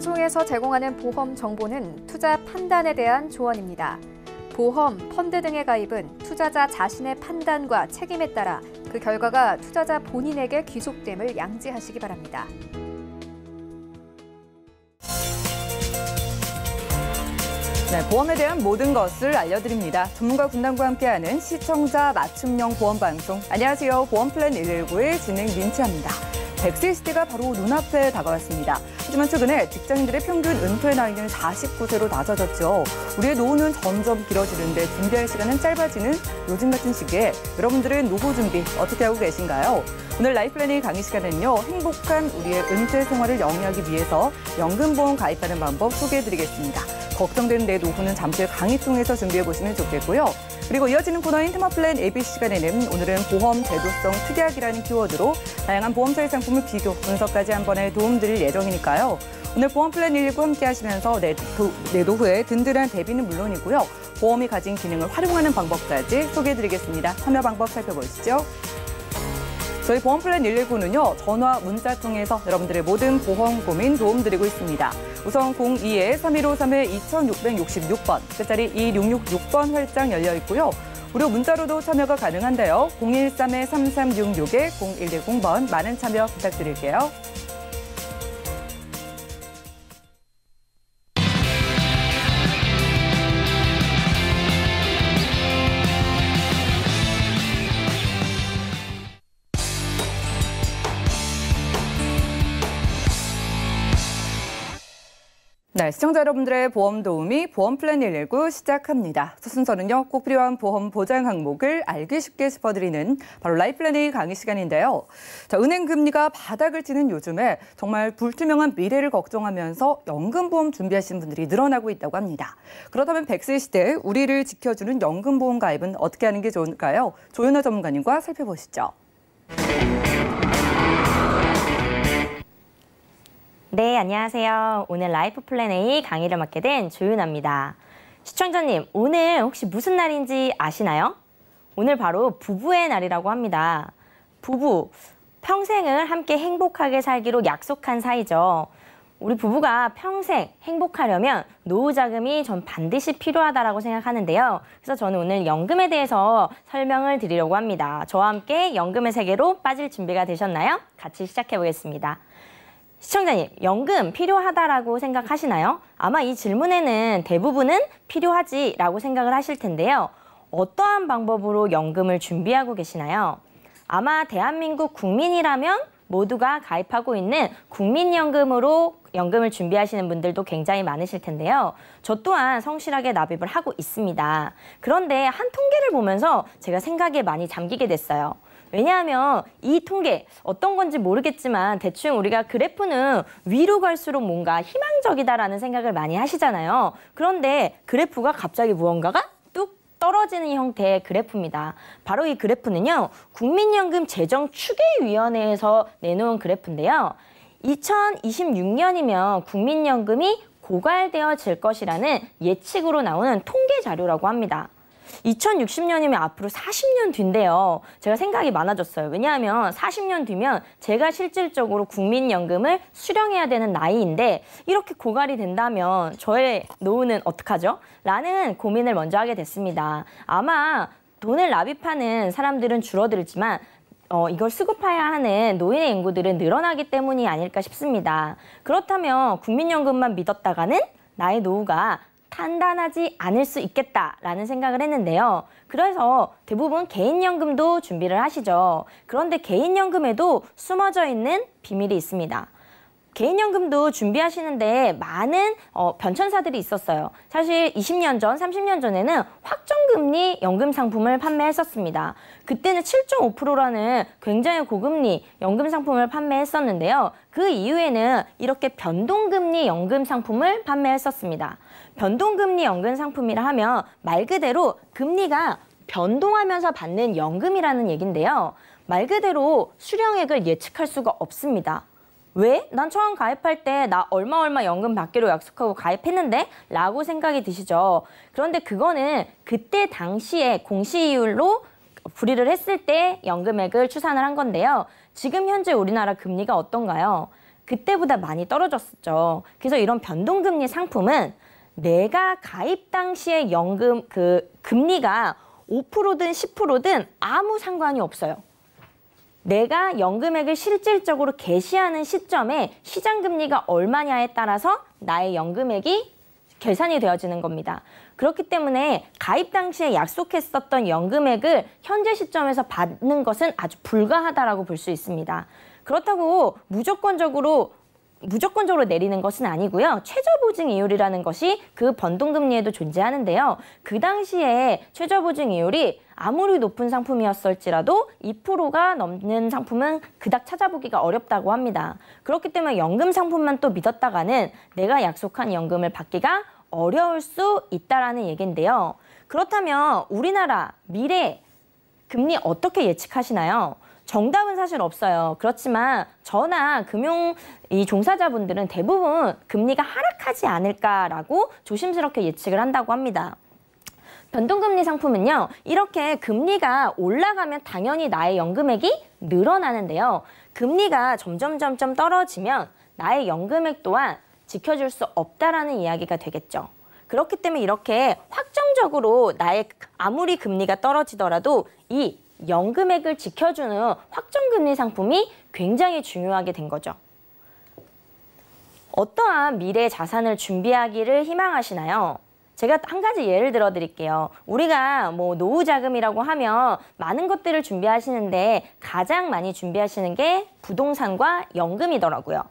방송에서 제공하는 보험 정보는 투자 판단에 대한 조언입니다. 보험, 펀드 등의 가입은 투자자 자신의 판단과 책임에 따라 그 결과가 투자자 본인에게 귀속됨을 양지하시기 바랍니다. 네, 보험에 대한 모든 것을 알려드립니다. 전문가 군단과 함께하는 시청자 맞춤형 보험 방송. 안녕하세요. 보험플랜 119의 진행 민치입니다 백세 시대가 바로 눈앞에 다가왔습니다. 하지만 최근에 직장인들의 평균 은퇴 나이는 49세로 낮아졌죠. 우리의 노후는 점점 길어지는데 준비할 시간은 짧아지는 요즘 같은 시기에 여러분들은 노후 준비 어떻게 하고 계신가요? 오늘 라이플래닝 강의 시간에는요. 행복한 우리의 은퇴 생활을 영위하기 위해서 연금보험 가입하는 방법 소개해드리겠습니다. 걱정되는 내 노후는 잠시 강의 통해서 준비해보시면 좋겠고요. 그리고 이어지는 코너인 테마플랜 AB 시간에는 오늘은 보험 제도성 특약이라는 키워드로 다양한 보험사의 상품을 비교, 분석까지 한 번에 도움드릴 예정이니까요. 오늘 보험 플랜 119 함께 하시면서 내, 도, 내 노후에 든든한 대비는 물론이고요. 보험이 가진 기능을 활용하는 방법까지 소개해드리겠습니다. 참여 방법 살펴보시죠. 저희 보험플랜 119는요. 전화, 문자 통해서 여러분들의 모든 보험 고민 도움드리고 있습니다. 우선 02-3153-2666번, 끝자리 2666번 활장 열려 있고요. 무료 문자로도 참여가 가능한데요. 013-3366-0110번 많은 참여 부탁드릴게요. 네, 시청자 여러분들의 보험 도우미 보험 플랜 119 시작합니다. 첫 순서는요, 꼭 필요한 보험 보장 항목을 알기 쉽게 짚어드리는 바로 라이플랜의 강의 시간인데요. 자, 은행 금리가 바닥을 치는 요즘에 정말 불투명한 미래를 걱정하면서 연금보험 준비하시는 분들이 늘어나고 있다고 합니다. 그렇다면 백세 시대에 우리를 지켜주는 연금보험 가입은 어떻게 하는 게 좋을까요? 조윤아 전문가님과 살펴보시죠. 네, 안녕하세요. 오늘 라이프 플랜 A 강의를 맡게 된 조윤아입니다. 시청자님, 오늘 혹시 무슨 날인지 아시나요? 오늘 바로 부부의 날이라고 합니다. 부부, 평생을 함께 행복하게 살기로 약속한 사이죠. 우리 부부가 평생 행복하려면 노후 자금이 전 반드시 필요하다라고 생각하는데요. 그래서 저는 오늘 연금에 대해서 설명을 드리려고 합니다. 저와 함께 연금의 세계로 빠질 준비가 되셨나요? 같이 시작해 보겠습니다. 시청자님, 연금 필요하다라고 생각하시나요? 아마 이 질문에는 대부분은 필요하지라고 생각을 하실 텐데요. 어떠한 방법으로 연금을 준비하고 계시나요? 아마 대한민국 국민이라면 모두가 가입하고 있는 국민연금으로 연금을 준비하시는 분들도 굉장히 많으실 텐데요. 저 또한 성실하게 납입을 하고 있습니다. 그런데 한 통계를 보면서 제가 생각에 많이 잠기게 됐어요. 왜냐하면 이 통계 어떤 건지 모르겠지만 대충 우리가 그래프는 위로 갈수록 뭔가 희망적이다라는 생각을 많이 하시잖아요. 그런데 그래프가 갑자기 무언가가 뚝 떨어지는 형태의 그래프입니다. 바로 이 그래프는요. 국민연금 재정 추계위원회에서 내놓은 그래프인데요. 2026년이면 국민연금이 고갈되어질 것이라는 예측으로 나오는 통계 자료라고 합니다. 2060년이면 앞으로 40년 뒤인데요. 제가 생각이 많아졌어요. 왜냐하면 40년 뒤면 제가 실질적으로 국민연금을 수령해야 되는 나이인데 이렇게 고갈이 된다면 저의 노후는 어떡하죠? 라는 고민을 먼저 하게 됐습니다. 아마 돈을 납입하는 사람들은 줄어들지만 어, 이걸 수급해야 하는 노인의 인구들은 늘어나기 때문이 아닐까 싶습니다. 그렇다면 국민연금만 믿었다가는 나의 노후가 탄단하지 않을 수 있겠다라는 생각을 했는데요. 그래서 대부분 개인연금도 준비를 하시죠. 그런데 개인연금에도 숨어져 있는 비밀이 있습니다. 개인연금도 준비하시는데 많은 어, 변천사들이 있었어요. 사실 20년 전, 30년 전에는 확정금리 연금 상품을 판매했었습니다. 그때는 7.5%라는 굉장히 고금리 연금 상품을 판매했었는데요. 그 이후에는 이렇게 변동금리 연금 상품을 판매했었습니다. 변동금리 연금 상품이라 하면 말 그대로 금리가 변동하면서 받는 연금이라는 얘기인데요말 그대로 수령액을 예측할 수가 없습니다. 왜? 난 처음 가입할 때 나 얼마 얼마 연금 받기로 약속하고 가입했는데? 라고 생각이 드시죠. 그런데 그거는 그때 당시에 공시이율로 불이를 했을 때 연금액을 추산을 한 건데요. 지금 현재 우리나라 금리가 어떤가요? 그때보다 많이 떨어졌었죠. 그래서 이런 변동금리 상품은 내가 가입 당시의 연금 그 금리가 5%든 10%든 아무 상관이 없어요. 내가 연금액을 실질적으로 개시하는 시점에 시장 금리가 얼마냐에 따라서 나의 연금액이 계산이 되어지는 겁니다. 그렇기 때문에 가입 당시에 약속했었던 연금액을 현재 시점에서 받는 것은 아주 불가하다라고 볼 수 있습니다. 그렇다고 무조건적으로 무조건적으로 내리는 것은 아니고요. 최저보증이율이라는 것이 그 변동금리에도 존재하는데요. 그 당시에 최저보증이율이 아무리 높은 상품이었을지라도 2%가 넘는 상품은 그닥 찾아보기가 어렵다고 합니다. 그렇기 때문에 연금 상품만 또 믿었다가는 내가 약속한 연금을 받기가 어려울 수 있다라는 얘기인데요 그렇다면 우리나라 미래 금리 어떻게 예측하시나요? 정답은 사실 없어요. 그렇지만 저나 금융 이 종사자분들은 대부분 금리가 하락하지 않을까라고 조심스럽게 예측을 한다고 합니다. 변동금리 상품은요, 이렇게 금리가 올라가면 당연히 나의 연금액이 늘어나는데요. 금리가 점점점점 떨어지면 나의 연금액 또한 지켜줄 수 없다라는 이야기가 되겠죠. 그렇기 때문에 이렇게 확정적으로 나의 아무리 금리가 떨어지더라도 이 연금액을 지켜주는 확정금리 상품이 굉장히 중요하게 된 거죠. 어떠한 미래 자산을 준비하기를 희망하시나요? 제가 한 가지 예를 들어 드릴게요. 우리가 뭐 노후 자금이라고 하면 많은 것들을 준비하시는데 가장 많이 준비하시는 게 부동산과 연금이더라고요.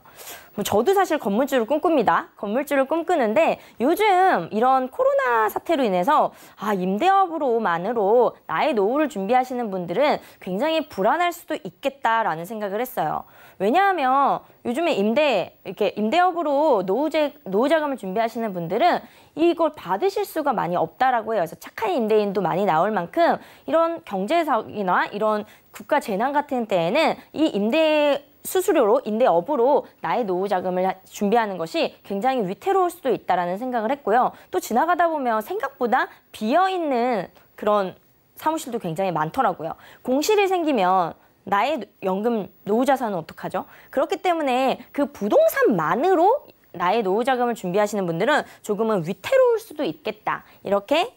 뭐 저도 사실 건물주를 꿈꿉니다. 건물주를 꿈꾸는데 요즘 이런 코로나 사태로 인해서 아, 임대업으로만으로 나의 노후를 준비하시는 분들은 굉장히 불안할 수도 있겠다라는 생각을 했어요. 왜냐하면 요즘에 임대 이렇게 임대업으로 노후제 노후자금을 준비하시는 분들은 이걸 받으실 수가 많이 없다라고 해요. 그래서 착한 임대인도 많이 나올 만큼 이런 경제사이나 이런 국가 재난 같은 때에는 이 임대 수수료로 임대업으로 나의 노후 자금을 준비하는 것이 굉장히 위태로울 수도 있다라는 생각을 했고요. 또 지나가다 보면 생각보다 비어 있는 그런 사무실도 굉장히 많더라고요. 공실이 생기면 나의 연금 노후 자산은 어떡하죠? 그렇기 때문에 그 부동산만으로 나의 노후 자금을 준비하시는 분들은 조금은 위태로울 수도 있겠다. 이렇게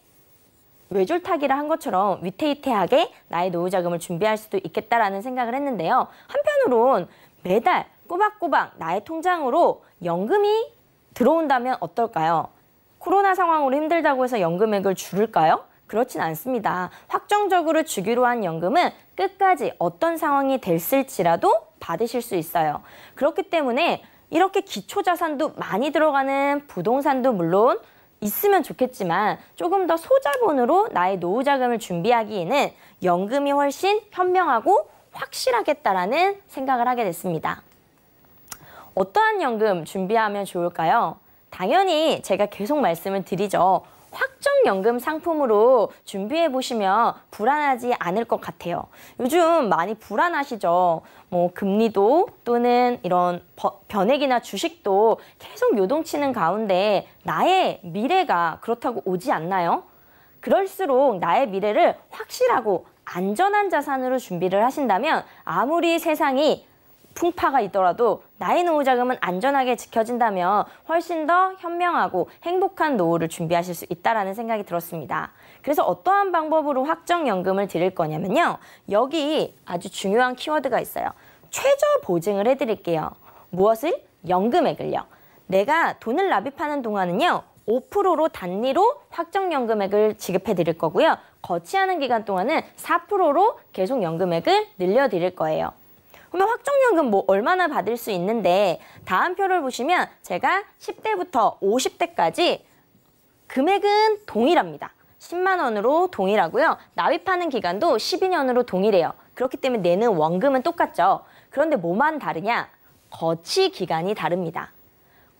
외줄타기를 한 것처럼 위태위태하게 나의 노후 자금을 준비할 수도 있겠다라는 생각을 했는데요. 한편으론 매달 꼬박꼬박 나의 통장으로 연금이 들어온다면 어떨까요? 코로나 상황으로 힘들다고 해서 연금액을 줄을까요 그렇진 않습니다. 확정적으로 주기로 한 연금은 끝까지 어떤 상황이 됐을지라도 받으실 수 있어요. 그렇기 때문에 이렇게 기초 자산도 많이 들어가는 부동산도 물론 있으면 좋겠지만 조금 더 소자본으로 나의 노후 자금을 준비하기에는 연금이 훨씬 현명하고 확실하겠다라는 생각을 하게 됐습니다. 어떠한 연금 준비하면 좋을까요? 당연히 제가 계속 말씀을 드리죠. 확정연금 상품으로 준비해 보시면 불안하지 않을 것 같아요. 요즘 많이 불안하시죠? 뭐 금리도 또는 이런 변액이나 주식도 계속 요동치는 가운데 나의 미래가 그렇다고 오지 않나요? 그럴수록 나의 미래를 확실하고 안전한 자산으로 준비를 하신다면 아무리 세상이 풍파가 있더라도 나의 노후자금은 안전하게 지켜진다면 훨씬 더 현명하고 행복한 노후를 준비하실 수 있다라는 생각이 들었습니다. 그래서 어떠한 방법으로 확정연금을 드릴 거냐면요. 여기 아주 중요한 키워드가 있어요. 최저 보증을 해드릴게요. 무엇을? 연금액을요. 내가 돈을 납입하는 동안은요. 5%로 단위로 확정연금액을 지급해 드릴 거고요. 거치하는 기간 동안은 4%로 계속 연금액을 늘려 드릴 거예요. 그러면 확정연금 뭐 얼마나 받을 수 있는데 다음 표를 보시면 제가 10대부터 50대까지 금액은 동일합니다. 10만 원으로 동일하고요. 납입하는 기간도 12년으로 동일해요. 그렇기 때문에 내는 원금은 똑같죠. 그런데 뭐만 다르냐? 거치 기간이 다릅니다.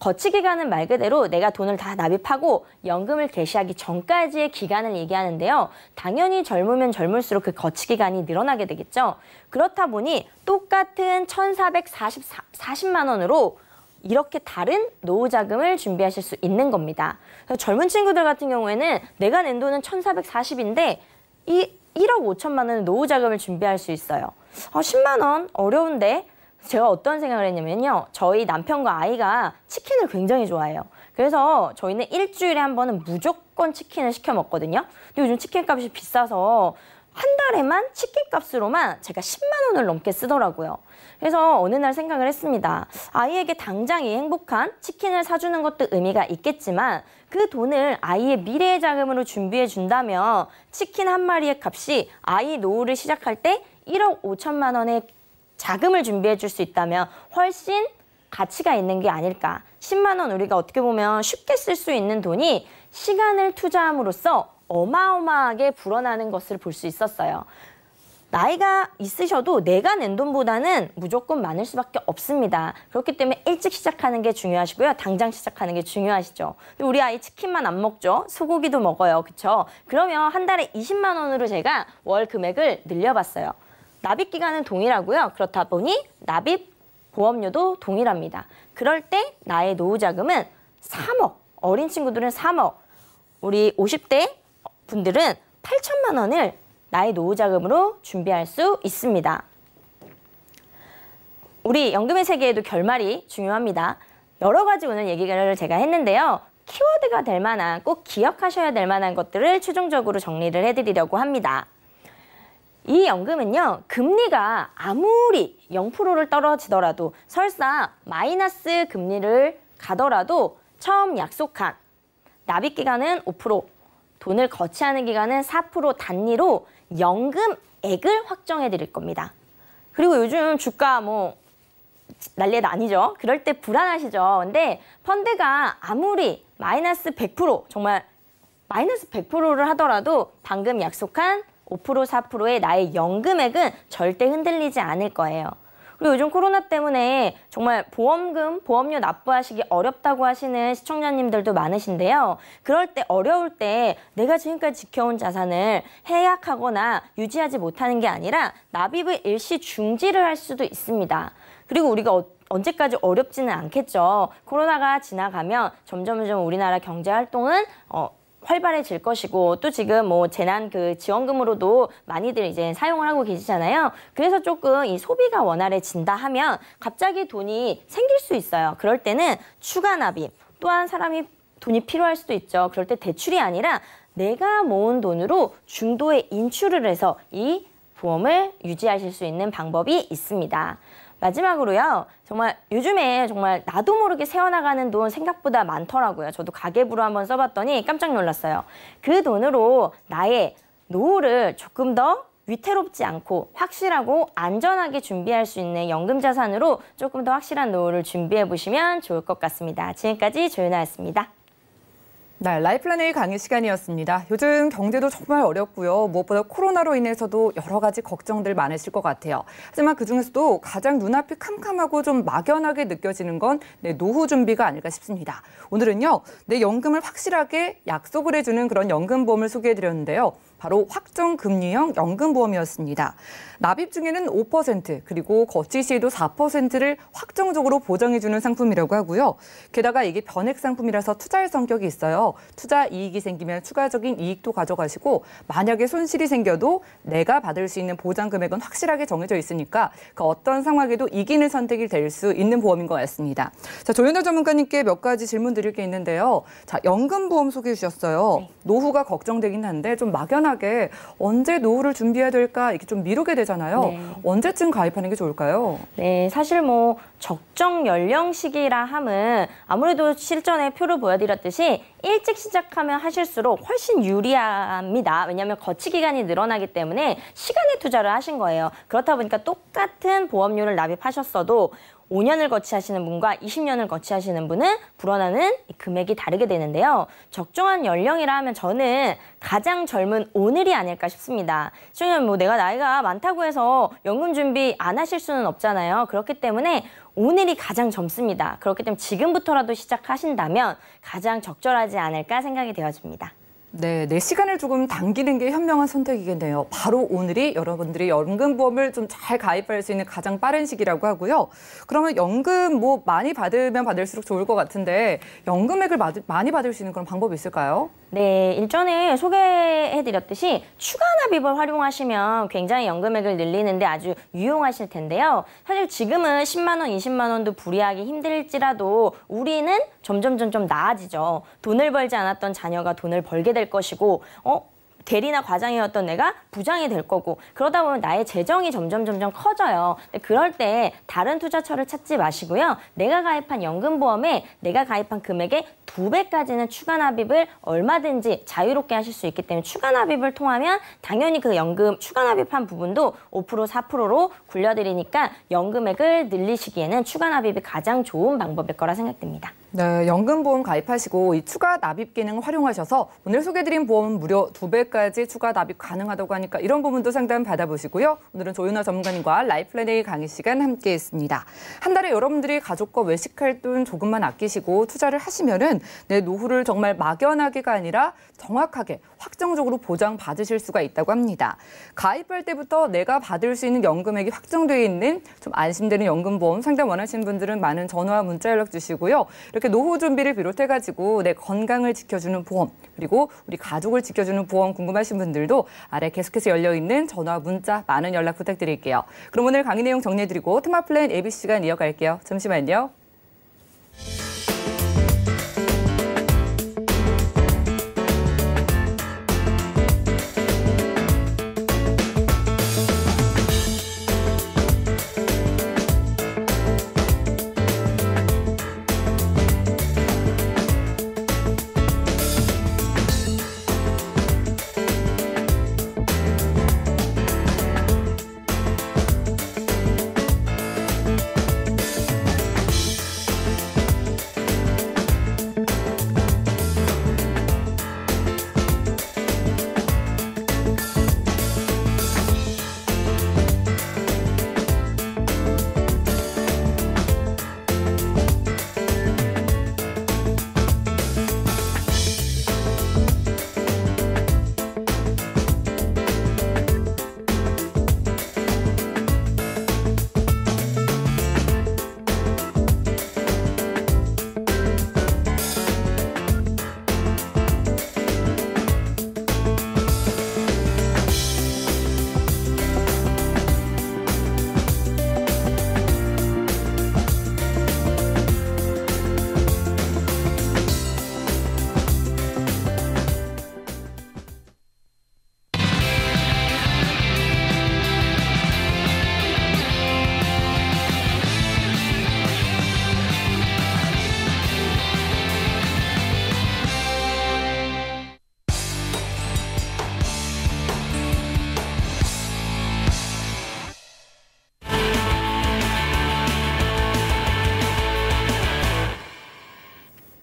거치 기간은 말 그대로 내가 돈을 다 납입하고 연금을 개시하기 전까지의 기간을 얘기하는데요. 당연히 젊으면 젊을수록 그 거치 기간이 늘어나게 되겠죠. 그렇다 보니 똑같은 1,440만 원으로 이렇게 다른 노후 자금을 준비하실 수 있는 겁니다. 젊은 친구들 같은 경우에는 내가 낸 돈은 1,440인데 이 1억 5천만 원의 노후 자금을 준비할 수 있어요. 아, 10만 원 어려운데 제가 어떤 생각을 했냐면요. 저희 남편과 아이가 치킨을 굉장히 좋아해요. 그래서 저희는 일주일에 한 번은 무조건 치킨을 시켜 먹거든요. 근데 요즘 치킨값이 비싸서 한 달에만 치킨값으로만 제가 10만 원을 넘게 쓰더라고요. 그래서 어느 날 생각을 했습니다. 아이에게 당장 이 행복한 치킨을 사주는 것도 의미가 있겠지만 그 돈을 아이의 미래의 자금으로 준비해 준다면 치킨 한 마리의 값이 아이 노후를 시작할 때 1억 5천만 원의 자금을 준비해 줄 수 있다면 훨씬 가치가 있는 게 아닐까. 10만 원 우리가 어떻게 보면 쉽게 쓸 수 있는 돈이 시간을 투자함으로써 어마어마하게 불어나는 것을 볼 수 있었어요. 나이가 있으셔도 내가 낸 돈보다는 무조건 많을 수밖에 없습니다. 그렇기 때문에 일찍 시작하는 게 중요하시고요. 당장 시작하는 게 중요하시죠. 우리 아이 치킨만 안 먹죠. 소고기도 먹어요. 그렇죠? 그러면 한 달에 20만 원으로 제가 월 금액을 늘려봤어요. 납입 기간은 동일하고요. 그렇다 보니 납입 보험료도 동일합니다. 그럴 때 나의 노후 자금은 3억, 어린 친구들은 3억, 우리 50대 분들은 8천만 원을 나의 노후 자금으로 준비할 수 있습니다. 우리 연금의 세계에도 결말이 중요합니다. 여러 가지 오늘 얘기를 제가 했는데요. 키워드가 될 만한 꼭 기억하셔야 될 만한 것들을 최종적으로 정리를 해드리려고 합니다. 이 연금은요, 금리가 아무리 0%를 떨어지더라도 설사 마이너스 금리를 가더라도 처음 약속한 납입 기간은 5%, 돈을 거치하는 기간은 4% 단위로 연금액을 확정해 드릴 겁니다. 그리고 요즘 주가 뭐 난리가 아니죠. 그럴 때 불안하시죠. 근데 펀드가 아무리 마이너스 100% 정말 마이너스 100%를 하더라도 방금 약속한 5% 4%의 나의 연금액은 절대 흔들리지 않을 거예요. 그리고 요즘 코로나 때문에 정말 보험금, 보험료 납부하시기 어렵다고 하시는 시청자님들도 많으신데요. 그럴 때 어려울 때 내가 지금까지 지켜온 자산을 해약하거나 유지하지 못하는 게 아니라 납입을 일시 중지를 할 수도 있습니다. 그리고 우리가 어, 언제까지 어렵지는 않겠죠. 코로나가 지나가면 점점점 우리나라 경제 활동은 어, 활발해질 것이고 또 지금 뭐 재난 그 지원금으로도 많이들 이제 사용을 하고 계시잖아요. 그래서 조금 이 소비가 원활해진다 하면 갑자기 돈이 생길 수 있어요. 그럴 때는 추가 납입 또한 사람이 돈이 필요할 수도 있죠. 그럴 때 대출이 아니라 내가 모은 돈으로 중도에 인출을 해서 이 보험을 유지하실 수 있는 방법이 있습니다. 마지막으로요. 정말 요즘에 정말 나도 모르게 새어나가는 돈 생각보다 많더라고요. 저도 가계부로 한번 써봤더니 깜짝 놀랐어요. 그 돈으로 나의 노후를 조금 더 위태롭지 않고 확실하고 안전하게 준비할 수 있는 연금 자산으로 조금 더 확실한 노후를 준비해 보시면 좋을 것 같습니다. 지금까지 조윤아였습니다. 네, 라이플라의 강의 시간이었습니다. 요즘 경제도 정말 어렵고요. 무엇보다 코로나로 인해서도 여러 가지 걱정들 많으실 것 같아요. 하지만 그중에서도 가장 눈앞이 캄캄하고 좀 막연하게 느껴지는 건 내 노후 준비가 아닐까 싶습니다. 오늘은요, 내 연금을 확실하게 약속을 해주는 그런 연금보험을 소개해드렸는데요. 바로 확정금리형 연금보험이었습니다. 납입 중에는 5% 그리고 거치 시에도 4%를 확정적으로 보장해주는 상품이라고 하고요. 게다가 이게 변액 상품이라서 투자의 성격이 있어요. 투자 이익이 생기면 추가적인 이익도 가져가시고 만약에 손실이 생겨도 내가 받을 수 있는 보장 금액은 확실하게 정해져 있으니까 그 어떤 상황에도 이기는 선택이 될 수 있는 보험인 것 같습니다. 자 조현아 전문가님께 몇 가지 질문 드릴 게 있는데요. 자 연금보험 소개해 주셨어요. 네. 노후가 걱정되긴 한데 좀 막연한 편안하게 언제 노후를 준비해야 될까 이렇게 좀 미루게 되잖아요. 네. 언제쯤 가입하는 게 좋을까요? 네, 사실 뭐 적정 연령 시기라 함은 아무래도 실전에 표를 보여드렸듯이 일찍 시작하면 하실수록 훨씬 유리합니다. 왜냐하면 거치 기간이 늘어나기 때문에 시간에 투자를 하신 거예요. 그렇다 보니까 똑같은 보험료를 납입하셨어도 5년을 거치하시는 분과 20년을 거치하시는 분은 불어나는 금액이 다르게 되는데요. 적정한 연령이라 하면 저는 가장 젊은 오늘이 아닐까 싶습니다. 시청자님, 뭐 내가 나이가 많다고 해서 연금 준비 안 하실 수는 없잖아요. 그렇기 때문에 오늘이 가장 젊습니다. 그렇기 때문에 지금부터라도 시작하신다면 가장 적절하지 않을까 생각이 되어집니다. 네, 내 네 시간을 조금 당기는 게 현명한 선택이겠네요. 바로 오늘이 여러분들이 연금보험을 좀 잘 가입할 수 있는 가장 빠른 시기라고 하고요. 그러면 연금 뭐 많이 받으면 받을수록 좋을 것 같은데 연금액을 많이 받을 수 있는 그런 방법이 있을까요? 네, 일전에 소개해드렸듯이 추가 납입을 활용하시면 굉장히 연금액을 늘리는데 아주 유용하실 텐데요. 사실 지금은 10만 원, 20만 원도 불이하기 힘들지라도 우리는 점점 점점 나아지죠. 돈을 벌지 않았던 자녀가 돈을 벌게 되될 것이고 어 대리나 과장이었던 내가 부장이 될 거고 그러다 보면 나의 재정이 점점 점점 커져요. 그럴 때 다른 투자처를 찾지 마시고요. 내가 가입한 연금보험에 내가 가입한 금액의 두 배까지는 추가 납입을 얼마든지 자유롭게 하실 수 있기 때문에 추가 납입을 통하면 당연히 그 연금 추가 납입한 부분도 5% 4%로 굴려드리니까 연금액을 늘리시기에는 추가 납입이 가장 좋은 방법일 거라 생각됩니다. 네, 연금보험 가입하시고 이 추가 납입 기능 활용하셔서 오늘 소개드린 보험은 무려 두배까지 추가 납입 가능하다고 하니까 이런 부분도 상담 받아보시고요. 오늘은 조윤아 전문가님과 라이플레데 강의 시간 함께했습니다. 한 달에 여러분들이 가족과 외식할 돈 조금만 아끼시고 투자를 하시면은 내 노후를 정말 막연하게가 아니라 정확하게 확정적으로 보장받으실 수가 있다고 합니다. 가입할 때부터 내가 받을 수 있는 연금액이 확정돼 있는 좀 안심되는 연금보험 상담 원하시는 분들은 많은 전화와 문자 연락 주시고요. 이렇게 노후 준비를 비롯해 가지고 내 건강을 지켜주는 보험 그리고 우리 가족을 지켜주는 보험 궁금하신 분들도 아래 계속해서 열려 있는 전화 문자 많은 연락 부탁드릴게요. 그럼 오늘 강의 내용 정리해드리고 테마플랜 예비 시간 이어갈게요. 잠시만요.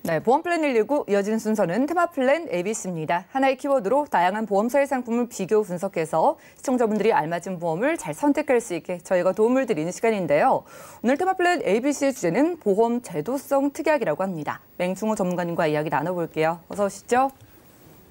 네, 보험 플랜 119 이어진 순서는 테마 플랜 ABC입니다. 하나의 키워드로 다양한 보험사의 상품을 비교 분석해서 시청자분들이 알맞은 보험을 잘 선택할 수 있게 저희가 도움을 드리는 시간인데요. 오늘 테마 플랜 ABC의 주제는 보험 제도성 특약이라고 합니다. 맹충호 전문가님과 이야기 나눠볼게요. 어서 오시죠.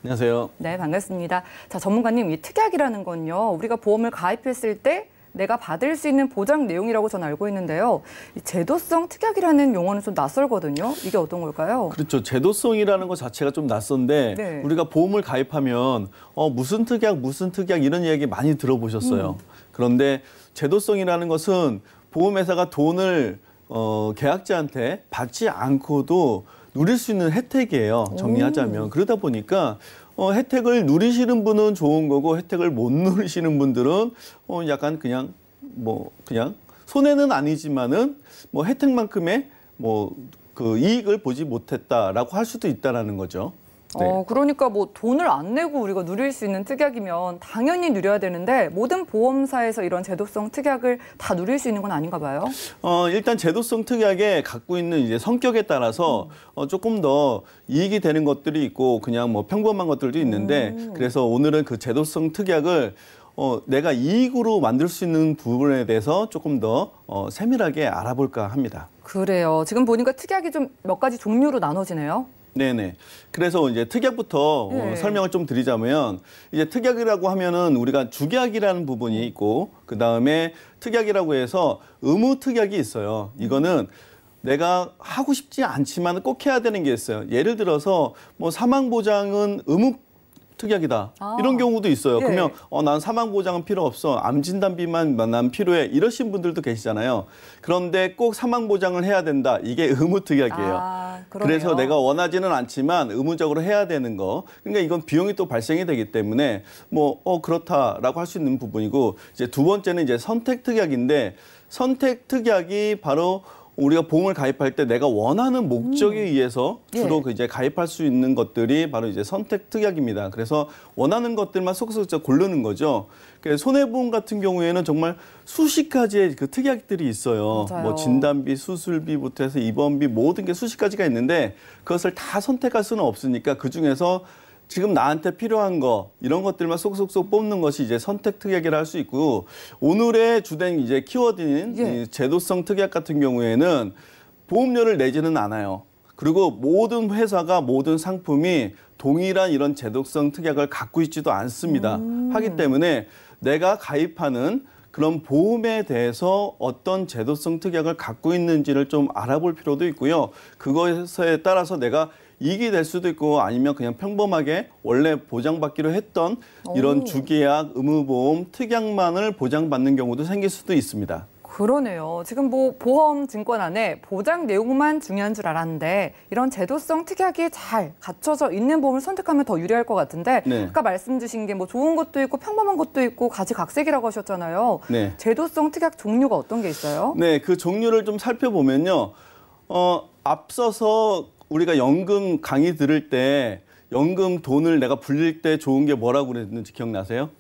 안녕하세요. 네, 반갑습니다. 자, 전문가님, 이 특약이라는 건요, 우리가 보험을 가입했을 때 내가 받을 수 있는 보장 내용이라고 저는 알고 있는데요. 이 제도성 특약이라는 용어는 좀 낯설거든요. 이게 어떤 걸까요? 그렇죠. 제도성이라는 것 자체가 좀 낯선데 네. 우리가 보험을 가입하면 어, 무슨 특약, 무슨 특약 이런 이야기 많이 들어보셨어요. 음. 그런데 제도성이라는 것은 보험회사가 돈을 어, 계약자한테 받지 않고도 누릴 수 있는 혜택이에요. 정리하자면. 오. 그러다 보니까 어, 혜택을 누리시는 분은 좋은 거고 혜택을 못 누리시는 분들은 어, 약간 그냥 뭐 그냥 손해는 아니지만은 뭐 혜택만큼의 뭐 그 이익을 보지 못했다라고 할 수도 있다라는 거죠. 네. 어, 그러니까 뭐 돈을 안 내고 우리가 누릴 수 있는 특약이면 당연히 누려야 되는데 모든 보험사에서 이런 제도성 특약을 다 누릴 수 있는 건 아닌가 봐요. 어, 일단 제도성 특약에 갖고 있는 이제 성격에 따라서 음. 어, 조금 더 이익이 되는 것들이 있고 그냥 뭐 평범한 것들도 있는데 음. 그래서 오늘은 그 제도성 특약을 어, 내가 이익으로 만들 수 있는 부분에 대해서 조금 더 어, 세밀하게 알아볼까 합니다. 그래요. 지금 보니까 특약이 좀 몇 가지 종류로 나눠지네요. 네네. 그래서 이제 특약부터 네. 어, 설명을 좀 드리자면 이제 특약이라고 하면은 우리가 주계약이라는 부분이 있고 그 다음에 특약이라고 해서 의무 특약이 있어요. 이거는 내가 하고 싶지 않지만 꼭 해야 되는 게 있어요. 예를 들어서 뭐 사망 보장은 의무 특약이다. 아. 이런 경우도 있어요. 예. 그러면 어, 난 사망 보장은 필요 없어. 암 진단비만 난 필요해. 이러신 분들도 계시잖아요. 그런데 꼭 사망 보장을 해야 된다. 이게 의무 특약이에요. 아, 그래서 내가 원하지는 않지만 의무적으로 해야 되는 거. 그러니까 이건 비용이 또 발생이 되기 때문에 뭐 어 그렇다라고 할 수 있는 부분이고 이제 두 번째는 이제 선택 특약인데 선택 특약이 바로 우리가 보험을 가입할 때 내가 원하는 목적에 음. 의해서 예. 주로 예. 이제 가입할 수 있는 것들이 바로 이제 선택 특약입니다. 그래서 원하는 것들만 속속적 고르는 거죠. 그 손해보험 같은 경우에는 정말 수십 가지의 그 특약들이 있어요. 뭐 맞아요. 뭐 진단비, 수술비부터 해서 입원비 모든 게 수십 가지가 있는데 그것을 다 선택할 수는 없으니까 그 중에서 지금 나한테 필요한 거 이런 것들만 쏙쏙쏙 뽑는 것이 이제 선택 특약이라 할 수 있고 오늘의 주된 이제 키워드인 예. 제도성 특약 같은 경우에는 보험료를 내지는 않아요. 그리고 모든 회사가 모든 상품이 동일한 이런 제도성 특약을 갖고 있지도 않습니다. 음. 하기 때문에 내가 가입하는 그런 보험에 대해서 어떤 제도성 특약을 갖고 있는지를 좀 알아볼 필요도 있고요. 그것에 따라서 내가 이익이 될 수도 있고 아니면 그냥 평범하게 원래 보장받기로 했던 이런 오. 주계약, 의무보험, 특약만을 보장받는 경우도 생길 수도 있습니다. 그러네요. 지금 뭐 보험 증권 안에 보장 내용만 중요한 줄 알았는데 이런 제도성 특약이 잘 갖춰져 있는 보험을 선택하면 더 유리할 것 같은데 네. 아까 말씀 주신 게 뭐 좋은 것도 있고 평범한 것도 있고 가지각색이라고 하셨잖아요. 네. 제도성 특약 종류가 어떤 게 있어요? 네, 그 종류를 좀 살펴보면요. 어, 앞서서 우리가 연금 강의 들을 때 연금 돈을 내가 불릴 때 좋은 게 뭐라고 그랬는지 기억나세요?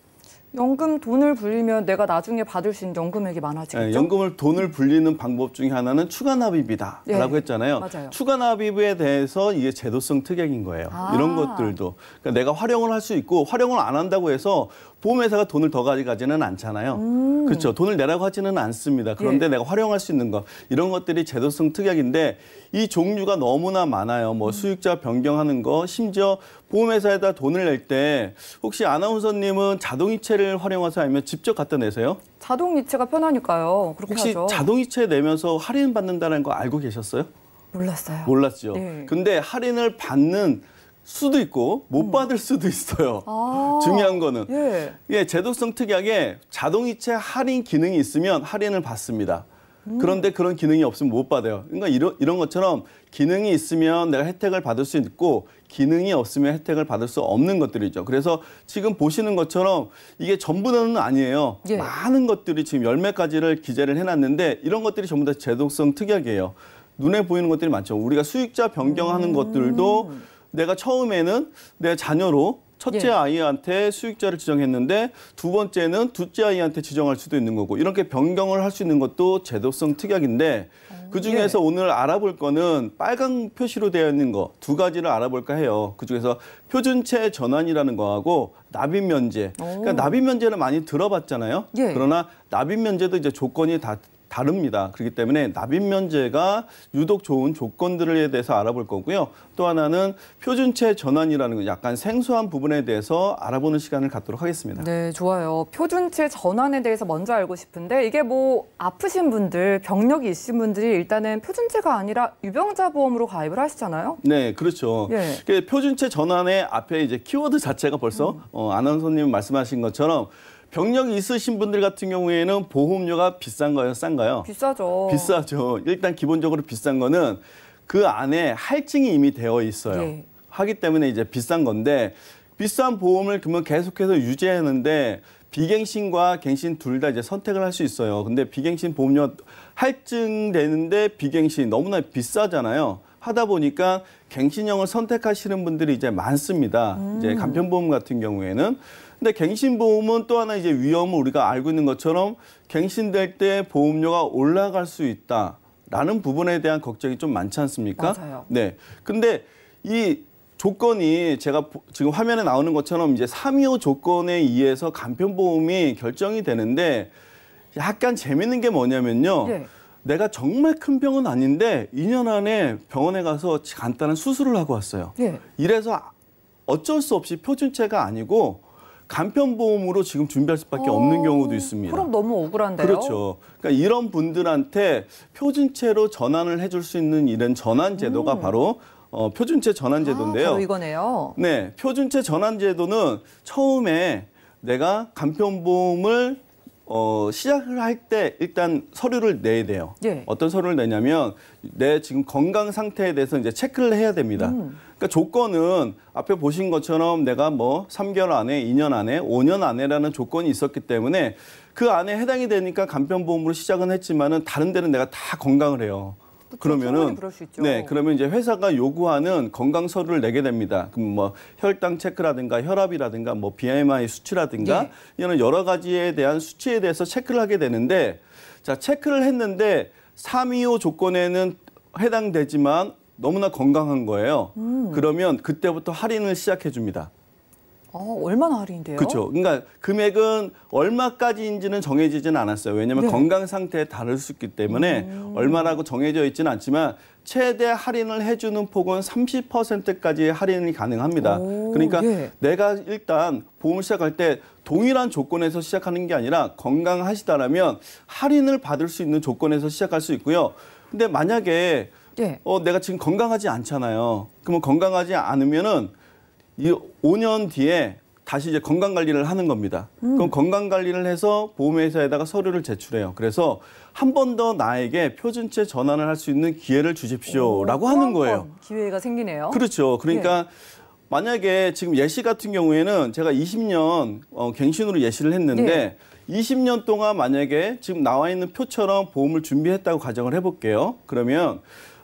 연금 돈을 불리면 내가 나중에 받을 수 있는 연금액이 많아지겠죠. 네, 연금을 돈을 불리는 방법 중에 하나는 추가 납입이다라고 예, 했잖아요. 맞아요. 추가 납입에 대해서 이게 제도성 특약인 거예요. 아. 이런 것들도 그러니까 내가 활용을 할 수 있고 활용을 안 한다고 해서 보험회사가 돈을 더 가져가지는 않잖아요. 음. 그렇죠. 돈을 내라고 하지는 않습니다. 그런데 예. 내가 활용할 수 있는 것 이런 것들이 제도성 특약인데 이 종류가 너무나 많아요. 뭐 음. 수익자 변경하는 거 심지어 보험회사에다 돈을 낼 때 혹시 아나운서님은 자동이체를 활용해서 아니면 직접 갖다 내세요? 자동이체가 편하니까요. 그렇게 혹시 하죠. 자동이체 내면서 할인 받는다는 거 알고 계셨어요? 몰랐어요. 몰랐죠. 네. 근데 할인을 받는 수도 있고 못 음. 받을 수도 있어요. 아 중요한 거는 예. 예, 제도성 특약에 자동이체 할인 기능이 있으면 할인을 받습니다. 음. 그런데 그런 기능이 없으면 못 받아요. 그러니까 이런, 이런 것처럼 기능이 있으면 내가 혜택을 받을 수 있고 기능이 없으면 혜택을 받을 수 없는 것들이죠. 그래서 지금 보시는 것처럼 이게 전부는 아니에요. 예. 많은 것들이 지금 열몇 가지를 기재를 해놨는데 이런 것들이 전부 다 제도성 특약이에요. 눈에 보이는 것들이 많죠. 우리가 수익자 변경하는 음. 것들도 내가 처음에는 내 자녀로 첫째 예. 아이한테 수익자를 지정했는데 두 번째는 둘째 아이한테 지정할 수도 있는 거고 이렇게 변경을 할 수 있는 것도 제도성 특약인데 어, 그중에서 예. 오늘 알아볼 거는 빨간 표시로 되어 있는 거 두 가지를 알아볼까 해요. 그중에서 표준체 전환이라는 거하고 납입 면제. 그러니까 납입 면제는 많이 들어봤잖아요. 예. 그러나 납입 면제도 이제 조건이 다 다릅니다. 그렇기 때문에 납입 면제가 유독 좋은 조건들에 대해서 알아볼 거고요. 또 하나는 표준체 전환이라는 약간 생소한 부분에 대해서 알아보는 시간을 갖도록 하겠습니다. 네, 좋아요. 표준체 전환에 대해서 먼저 알고 싶은데 이게 뭐 아프신 분들, 병력이 있으신 분들이 일단은 표준체가 아니라 유병자 보험으로 가입을 하시잖아요. 네, 그렇죠. 예. 그 표준체 전환의 앞에 이제 키워드 자체가 벌써 음. 어, 아나운서님 말씀하신 것처럼 병력이 있으신 분들 같은 경우에는 보험료가 비싼 거예요, 싼가요? 비싸죠. 비싸죠. 일단 기본적으로 비싼 거는 그 안에 할증이 이미 되어 있어요. 예. 하기 때문에 이제 비싼 건데 비싼 보험을 그러면 계속해서 유지하는데 비갱신과 갱신 둘 다 이제 선택을 할 수 있어요. 근데 비갱신 보험료 할증되는데 비갱신 너무나 비싸잖아요. 하다 보니까 갱신형을 선택하시는 분들이 이제 많습니다. 음. 이제 간편보험 같은 경우에는 근데 갱신보험은 또 하나 이제 위험을 우리가 알고 있는 것처럼 갱신될 때 보험료가 올라갈 수 있다라는 부분에 대한 걱정이 좀 많지 않습니까? 맞아요. 네. 근데 이 조건이 제가 지금 화면에 나오는 것처럼 이제 3.25 조건에 의해서 간편보험이 결정이 되는데 약간 재밌는 게 뭐냐면요. 예. 내가 정말 큰 병은 아닌데 2년 안에 병원에 가서 간단한 수술을 하고 왔어요. 예. 이래서 어쩔 수 없이 표준체가 아니고 간편보험으로 지금 준비할 수밖에 없는 경우도 있습니다. 그럼 너무 억울한데요. 그렇죠. 그러니까 이런 분들한테 표준체로 전환을 해줄 수 있는 이런 전환 제도가 음. 바로 어, 표준체 전환 제도인데요. 아, 바로 이거네요. 네, 표준체 전환 제도는 처음에 내가 간편보험을 어, 시작을 할 때 일단 서류를 내야 돼요. 예. 어떤 서류를 내냐면 내 지금 건강 상태에 대해서 이제 체크를 해야 됩니다. 음. 그러니까 조건은 앞에 보신 것처럼 내가 뭐 3개월 안에, 2년 안에, 5년 안에라는 조건이 있었기 때문에 그 안에 해당이 되니까 간편보험으로 시작은 했지만은 다른 데는 내가 다 건강을 해요. 그러면은 네 그러면 이제 회사가 요구하는 건강 서류를 내게 됩니다. 그럼 뭐 혈당 체크라든가 혈압이라든가 뭐 BMI 수치라든가 네. 이런 여러 가지에 대한 수치에 대해서 체크를 하게 되는데 자 체크를 했는데 325 조건에는 해당되지만 너무나 건강한 거예요. 음. 그러면 그때부터 할인을 시작해 줍니다. 어, 얼마나 할인돼요? 그렇죠. 그러니까 금액은 얼마까지인지는 정해지진 않았어요. 왜냐하면 네. 건강 상태에 다를 수 있기 때문에 음. 얼마라고 정해져 있지는 않지만 최대 할인을 해주는 폭은 30%까지 할인이 가능합니다. 오, 그러니까 예. 내가 일단 보험을 시작할 때 동일한 조건에서 시작하는 게 아니라 건강하시다라면 할인을 받을 수 있는 조건에서 시작할 수 있고요. 근데 만약에 예. 어, 내가 지금 건강하지 않잖아요. 그러면 건강하지 않으면은 이 5년 뒤에 다시 이제 건강 관리를 하는 겁니다. 음. 그럼 건강 관리를 해서 보험회사에다가 서류를 제출해요. 그래서 한 번 더 나에게 표준체 전환을 할 수 있는 기회를 주십시오라고 하는 거예요. 기회가 생기네요. 그렇죠. 그러니까 예. 만약에 지금 예시 같은 경우에는 제가 20년 어, 갱신으로 예시를 했는데 예. 20년 동안 만약에 지금 나와 있는 표처럼 보험을 준비했다고 가정을 해볼게요. 그러면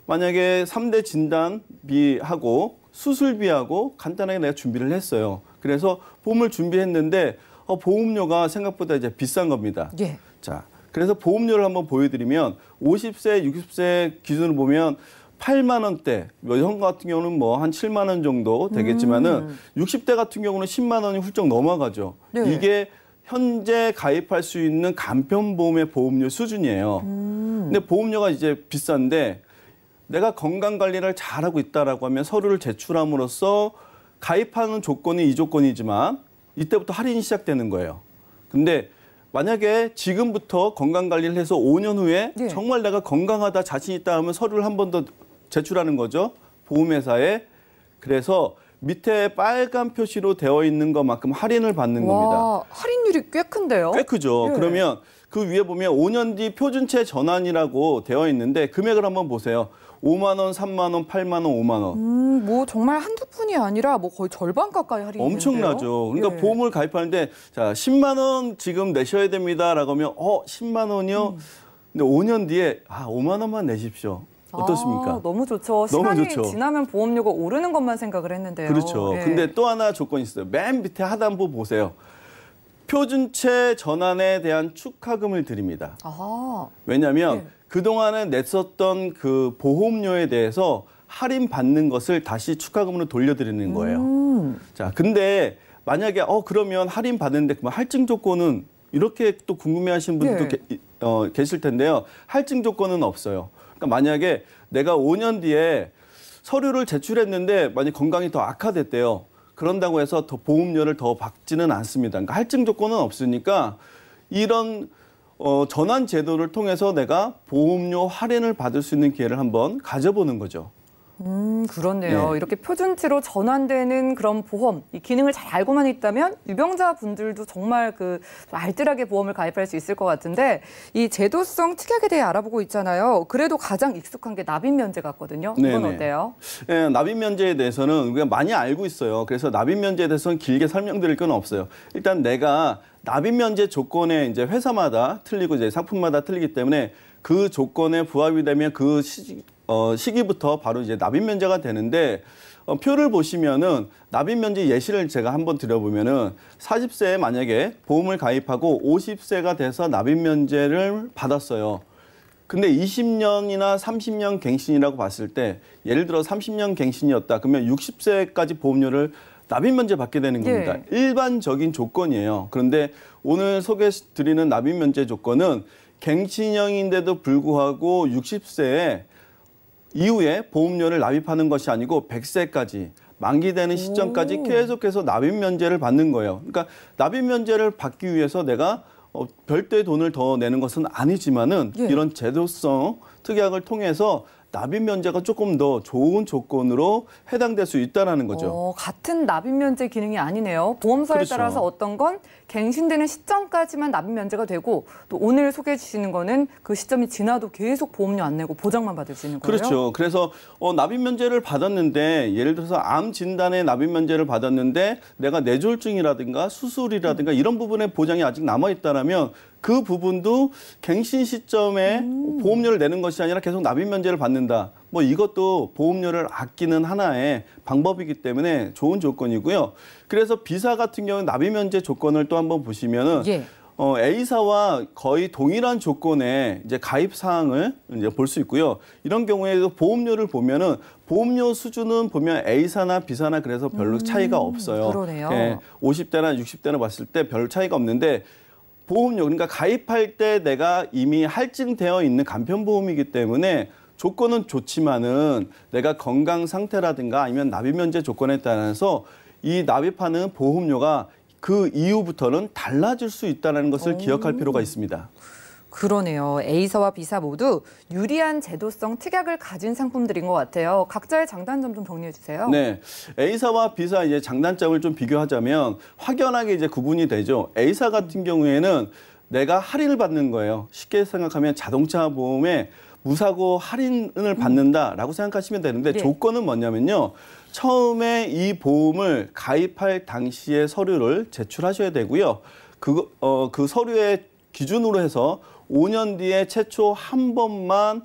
만약에 3대 진단비하고 수술비하고 간단하게 내가 준비를 했어요. 그래서 보험을 준비했는데 어, 보험료가 생각보다 이제 비싼 겁니다. 예. 자, 그래서 보험료를 한번 보여드리면 50세, 60세 기준으로 보면 8만 원대, 여성 뭐 같은 경우는 뭐 한 7만 원 정도 되겠지만은 음. 60대 같은 경우는 10만 원이 훌쩍 넘어가죠. 네. 이게 현재 가입할 수 있는 간편보험의 보험료 수준이에요. 음. 근데 보험료가 이제 비싼데 내가 건강 관리를 잘하고 있다라고 하면 서류를 제출함으로써 가입하는 조건이 이 조건이지만 이때부터 할인이 시작되는 거예요. 근데 만약에 지금부터 건강 관리를 해서 5년 후에 네. 정말 내가 건강하다 자신 있다 하면 서류를 한 번 더 제출하는 거죠. 보험회사에. 그래서 밑에 빨간 표시로 되어 있는 것만큼 할인을 받는 와, 겁니다. 할인율이 꽤 큰데요? 꽤 크죠. 네. 그러면 그 위에 보면 5년 뒤 표준체 전환이라고 되어 있는데 금액을 한번 보세요. 5만 원, 3만 원, 8만 원, 5만 원. 음, 뭐 정말 한두 푼이 아니라 뭐 거의 절반 가까이 할인이 엄청나죠. 그러니까 예. 보험을 가입하는데 자, 10만 원 지금 내셔야 됩니다라고 하면 어, 10만 원이요? 음. 근데 5년 뒤에 아, 5만 원만 내십시오. 어떻습니까? 아, 너무 좋죠. 시간이 너무 좋죠. 지나면 보험료가 오르는 것만 생각을 했는데요. 그렇죠. 예. 근데 또 하나 조건이 있어요. 맨 밑에 하단부 보세요. 표준체 전환에 대한 축하금을 드립니다. 아하. 왜냐하면 예. 그동안에 냈었던 그 보험료에 대해서 할인 받는 것을 다시 축하금으로 돌려드리는 거예요. 음. 자, 근데 만약에 어 그러면 할인 받는데 그 할증 조건은 이렇게 또 궁금해하시는 분도 네. 게, 어, 계실 텐데요. 할증 조건은 없어요. 그러니까 만약에 내가 5년 뒤에 서류를 제출했는데 만약 건강이 더 악화됐대요. 그런다고 해서 더 보험료를 더 받지는 않습니다. 그러니까 할증 조건은 없으니까 이런 어, 전환 제도를 통해서 내가 보험료 할인을 받을 수 있는 기회를 한번 가져보는 거죠. 음, 그렇네요. 네. 이렇게 표준치로 전환되는 그런 보험, 이 기능을 잘 알고만 있다면 유병자 분들도 정말 그 알뜰하게 보험을 가입할 수 있을 것 같은데 이 제도성 특약에 대해 알아보고 있잖아요. 그래도 가장 익숙한 게 납입 면제 같거든요. 이건 네, 네네. 어때요? 예, 납입 면제에 대해서는 우리가 많이 알고 있어요. 그래서 납입 면제에 대해서는 길게 설명드릴 건 없어요. 일단 내가 납입 면제 조건에 이제 회사마다 틀리고 이제 상품마다 틀리기 때문에 그 조건에 부합이 되면 그 시, 어, 시기부터 바로 이제 납입 면제가 되는데 어, 표를 보시면은 납입 면제 예시를 제가 한번 드려보면은 40세에 만약에 보험을 가입하고 50세가 돼서 납입 면제를 받았어요. 근데 20년이나 30년 갱신이라고 봤을 때 예를 들어 30년 갱신이었다 그러면 60세까지 보험료를 납입 면제 받게 되는 네. 겁니다. 네. 일반적인 조건이에요. 그런데 오늘 소개드리는 해 납입 면제 조건은 갱신형인데도 불구하고 60세에 이후에 보험료를 납입하는 것이 아니고 100세까지 만기되는 시점까지 오. 계속해서 납입 면제를 받는 거예요. 그러니까 납입 면제를 받기 위해서 내가 어, 별도의 돈을 더 내는 것은 아니지만은 예. 이런 제도성 특약을 통해서 납입 면제가 조금 더 좋은 조건으로 해당될 수 있다라는 거죠. 어, 같은 납입 면제 기능이 아니네요. 보험사에 그렇죠. 따라서 어떤 건 갱신되는 시점까지만 납입 면제가 되고 또 오늘 소개해 주시는 거는 그 시점이 지나도 계속 보험료 안 내고 보장만 받을 수 있는 거예요. 그렇죠. 그래서 어, 납입 면제를 받았는데 예를 들어서 암 진단에 납입 면제를 받았는데 내가 뇌졸중이라든가 수술이라든가 이런 부분에 보장이 아직 남아 있다라면 그 부분도 갱신 시점에 음. 보험료를 내는 것이 아니라 계속 납입 면제를 받는다. 뭐 이것도 보험료를 아끼는 하나의 방법이기 때문에 좋은 조건이고요. 그래서 비사 같은 경우는 납입 면제 조건을 또 한번 보시면은 예. 어, A사와 거의 동일한 조건의 이제 가입 사항을 이제 볼 수 있고요. 이런 경우에도 그 보험료를 보면은 보험료 수준은 보면 A사나 B사나 그래서 별로 음, 차이가 없어요. 그러네요. 예, 50대나 60대나 봤을 때 별 차이가 없는데 보험료 그러니까 가입할 때 내가 이미 할증되어 있는 간편보험이기 때문에 조건은 좋지만은 내가 건강 상태라든가 아니면 납입 면제 조건에 따라서 이 납입하는 보험료가 그 이후부터는 달라질 수 있다는 것을 오. 기억할 필요가 있습니다. 그러네요. A사와 B사 모두 유리한 제도성 특약을 가진 상품들인 것 같아요. 각자의 장단점 좀 정리해 주세요. 네. A사와 B사 이제 장단점을 좀 비교하자면 확연하게 이제 구분이 되죠. A사 같은 음. 경우에는 내가 할인을 받는 거예요. 쉽게 생각하면 자동차 보험에 무사고 할인을 받는다라고 생각하시면 되는데 네. 조건은 뭐냐면요. 처음에 이 보험을 가입할 당시의 서류를 제출하셔야 되고요. 그, 어, 그 서류의 기준으로 해서 5년 뒤에 최초 한 번만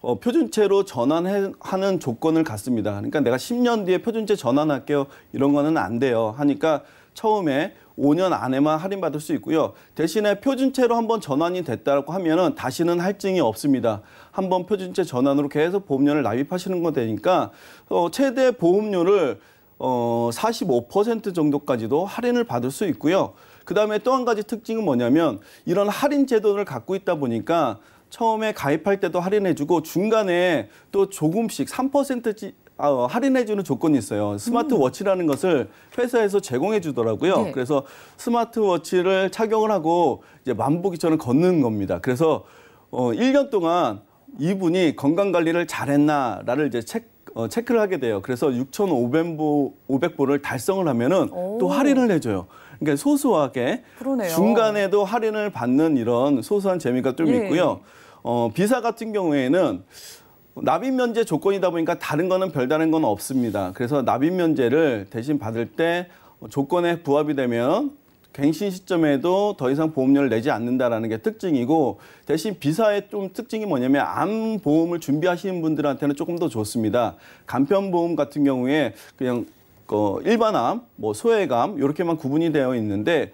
어, 표준체로 전환하는 조건을 갖습니다. 그러니까 내가 10년 뒤에 표준체 전환할게요. 이런 거는 안 돼요. 하니까 처음에 5년 안에만 할인받을 수 있고요. 대신에 표준체로 한번 전환이 됐다고 하면은 다시는 할증이 없습니다. 한번 표준체 전환으로 계속 보험료를 납입하시는 거 되니까 어, 최대 보험료를 어, 45% 정도까지도 할인을 받을 수 있고요. 그다음에 또 한 가지 특징은 뭐냐면 이런 할인 제도를 갖고 있다 보니까 처음에 가입할 때도 할인해주고 중간에 또 조금씩 3% 아, 어, 할인해주는 조건이 있어요. 스마트워치라는 것을 회사에서 제공해주더라고요. 네. 그래서 스마트워치를 착용을 하고 이제 만보기처럼 걷는 겁니다. 그래서 어, 1년 동안 이분이 건강 관리를 잘했나를 이제 체 어, 체크를 하게 돼요. 그래서 6,500보 500보를 달성을 하면은 또 할인을 해줘요. 그러니까 소소하게 그러네요. 중간에도 할인을 받는 이런 소소한 재미가 좀 예. 있고요. 어, 비사 같은 경우에는 납입 면제 조건이다 보니까 다른 거는 별다른 건 없습니다. 그래서 납입 면제를 대신 받을 때 조건에 부합이 되면 갱신 시점에도 더 이상 보험료를 내지 않는다라는 게 특징이고 대신 비사의 좀 특징이 뭐냐면 암 보험을 준비하시는 분들한테는 조금 더 좋습니다. 간편 보험 같은 경우에 그냥 어, 그 일반암, 뭐 소외감 이렇게만 구분이 되어 있는데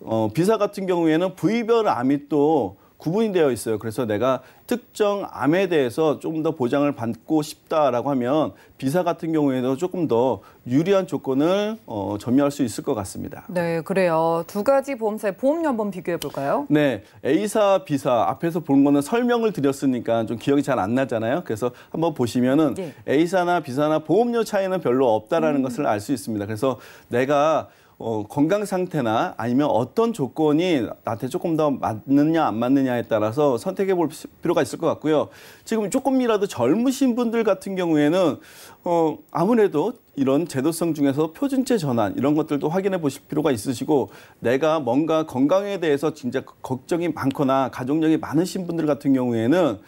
어, 비사 같은 경우에는 부위별 암이 또 구분이 되어 있어요. 그래서 내가 특정 암에 대해서 조금 더 보장을 받고 싶다라고 하면 비사 같은 경우에도 조금 더 유리한 조건을 어, 점유할 수 있을 것 같습니다. 네, 그래요. 두 가지 보험사의 보험료 한번 비교해 볼까요? 네, A사, 비사 앞에서 본 거는 설명을 드렸으니까 좀 기억이 잘 안 나잖아요. 그래서 한번 보시면은 예. A사나 비사나 보험료 차이는 별로 없다라는 음. 것을 알 수 있습니다. 그래서 내가 어, 건강 상태나 아니면 어떤 조건이 나한테 조금 더 맞느냐 안 맞느냐에 따라서 선택해 볼 필요가 있을 것 같고요. 지금 조금이라도 젊으신 분들 같은 경우에는 어, 아무래도 이런 제도성 중에서 표준체 전환 이런 것들도 확인해 보실 필요가 있으시고 내가 뭔가 건강에 대해서 진짜 걱정이 많거나 가족력이 많으신 분들 같은 경우에는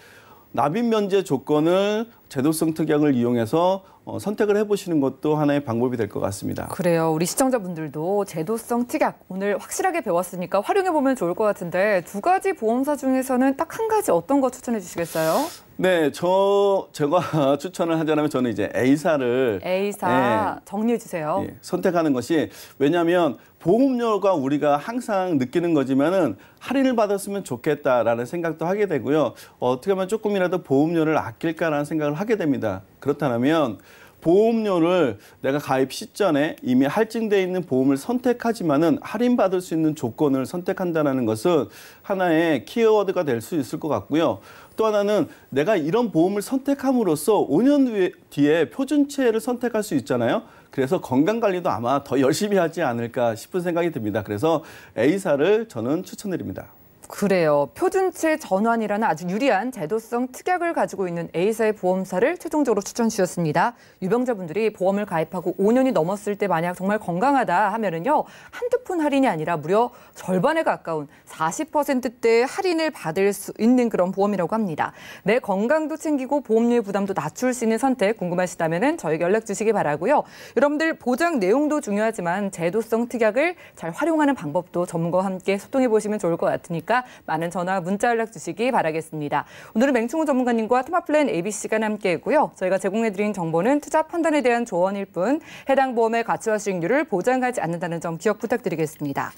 납입 면제 조건을 제도성 특약을 이용해서 어, 선택을 해보시는 것도 하나의 방법이 될 것 같습니다. 그래요. 우리 시청자분들도 제도성 특약 오늘 확실하게 배웠으니까 활용해보면 좋을 것 같은데 두 가지 보험사 중에서는 딱 한 가지 어떤 거 추천해 주시겠어요? 네, 저 제가 추천을 하자면 저는 이제 A사를 A사 네, 정리해 주세요. 예, 선택하는 것이 왜냐하면 보험료가 우리가 항상 느끼는 거지만은 할인을 받았으면 좋겠다라는 생각도 하게 되고요. 어, 어떻게 하면 조금이라도 보험료를 아낄까라는 생각을 하게 됩니다. 그렇다면 보험료를 내가 가입 시전에 이미 할증돼 있는 보험을 선택하지만은 할인받을 수 있는 조건을 선택한다는 것은 하나의 키워드가 될 수 있을 것 같고요. 또 하나는 내가 이런 보험을 선택함으로써 5년 뒤에 표준체를 선택할 수 있잖아요. 그래서 건강관리도 아마 더 열심히 하지 않을까 싶은 생각이 듭니다. 그래서 A사를 저는 추천드립니다. 그래요. 표준체 전환이라는 아주 유리한 제도성 특약을 가지고 있는 A사의 보험사를 최종적으로 추천 주셨습니다. 유병자분들이 보험을 가입하고 5년이 넘었을 때 만약 정말 건강하다 하면은요. 한두 푼 할인이 아니라 무려 절반에 가까운 40%대 할인을 받을 수 있는 그런 보험이라고 합니다. 내 건강도 챙기고 보험료 의 부담도 낮출 수 있는 선택 궁금하시다면은 저에게 연락 주시기 바라고요. 여러분들 보장 내용도 중요하지만 제도성 특약을 잘 활용하는 방법도 전문가와 함께 소통해 보시면 좋을 것 같으니까 많은 전화, 문자 연락 주시기 바라겠습니다. 오늘은 맹충호 전문가님과 테마플랜 ABC가 함께했고요. 저희가 제공해드린 정보는 투자 판단에 대한 조언일 뿐 해당 보험의 가치와 수익률을 보장하지 않는다는 점 기억 부탁드리겠습니다.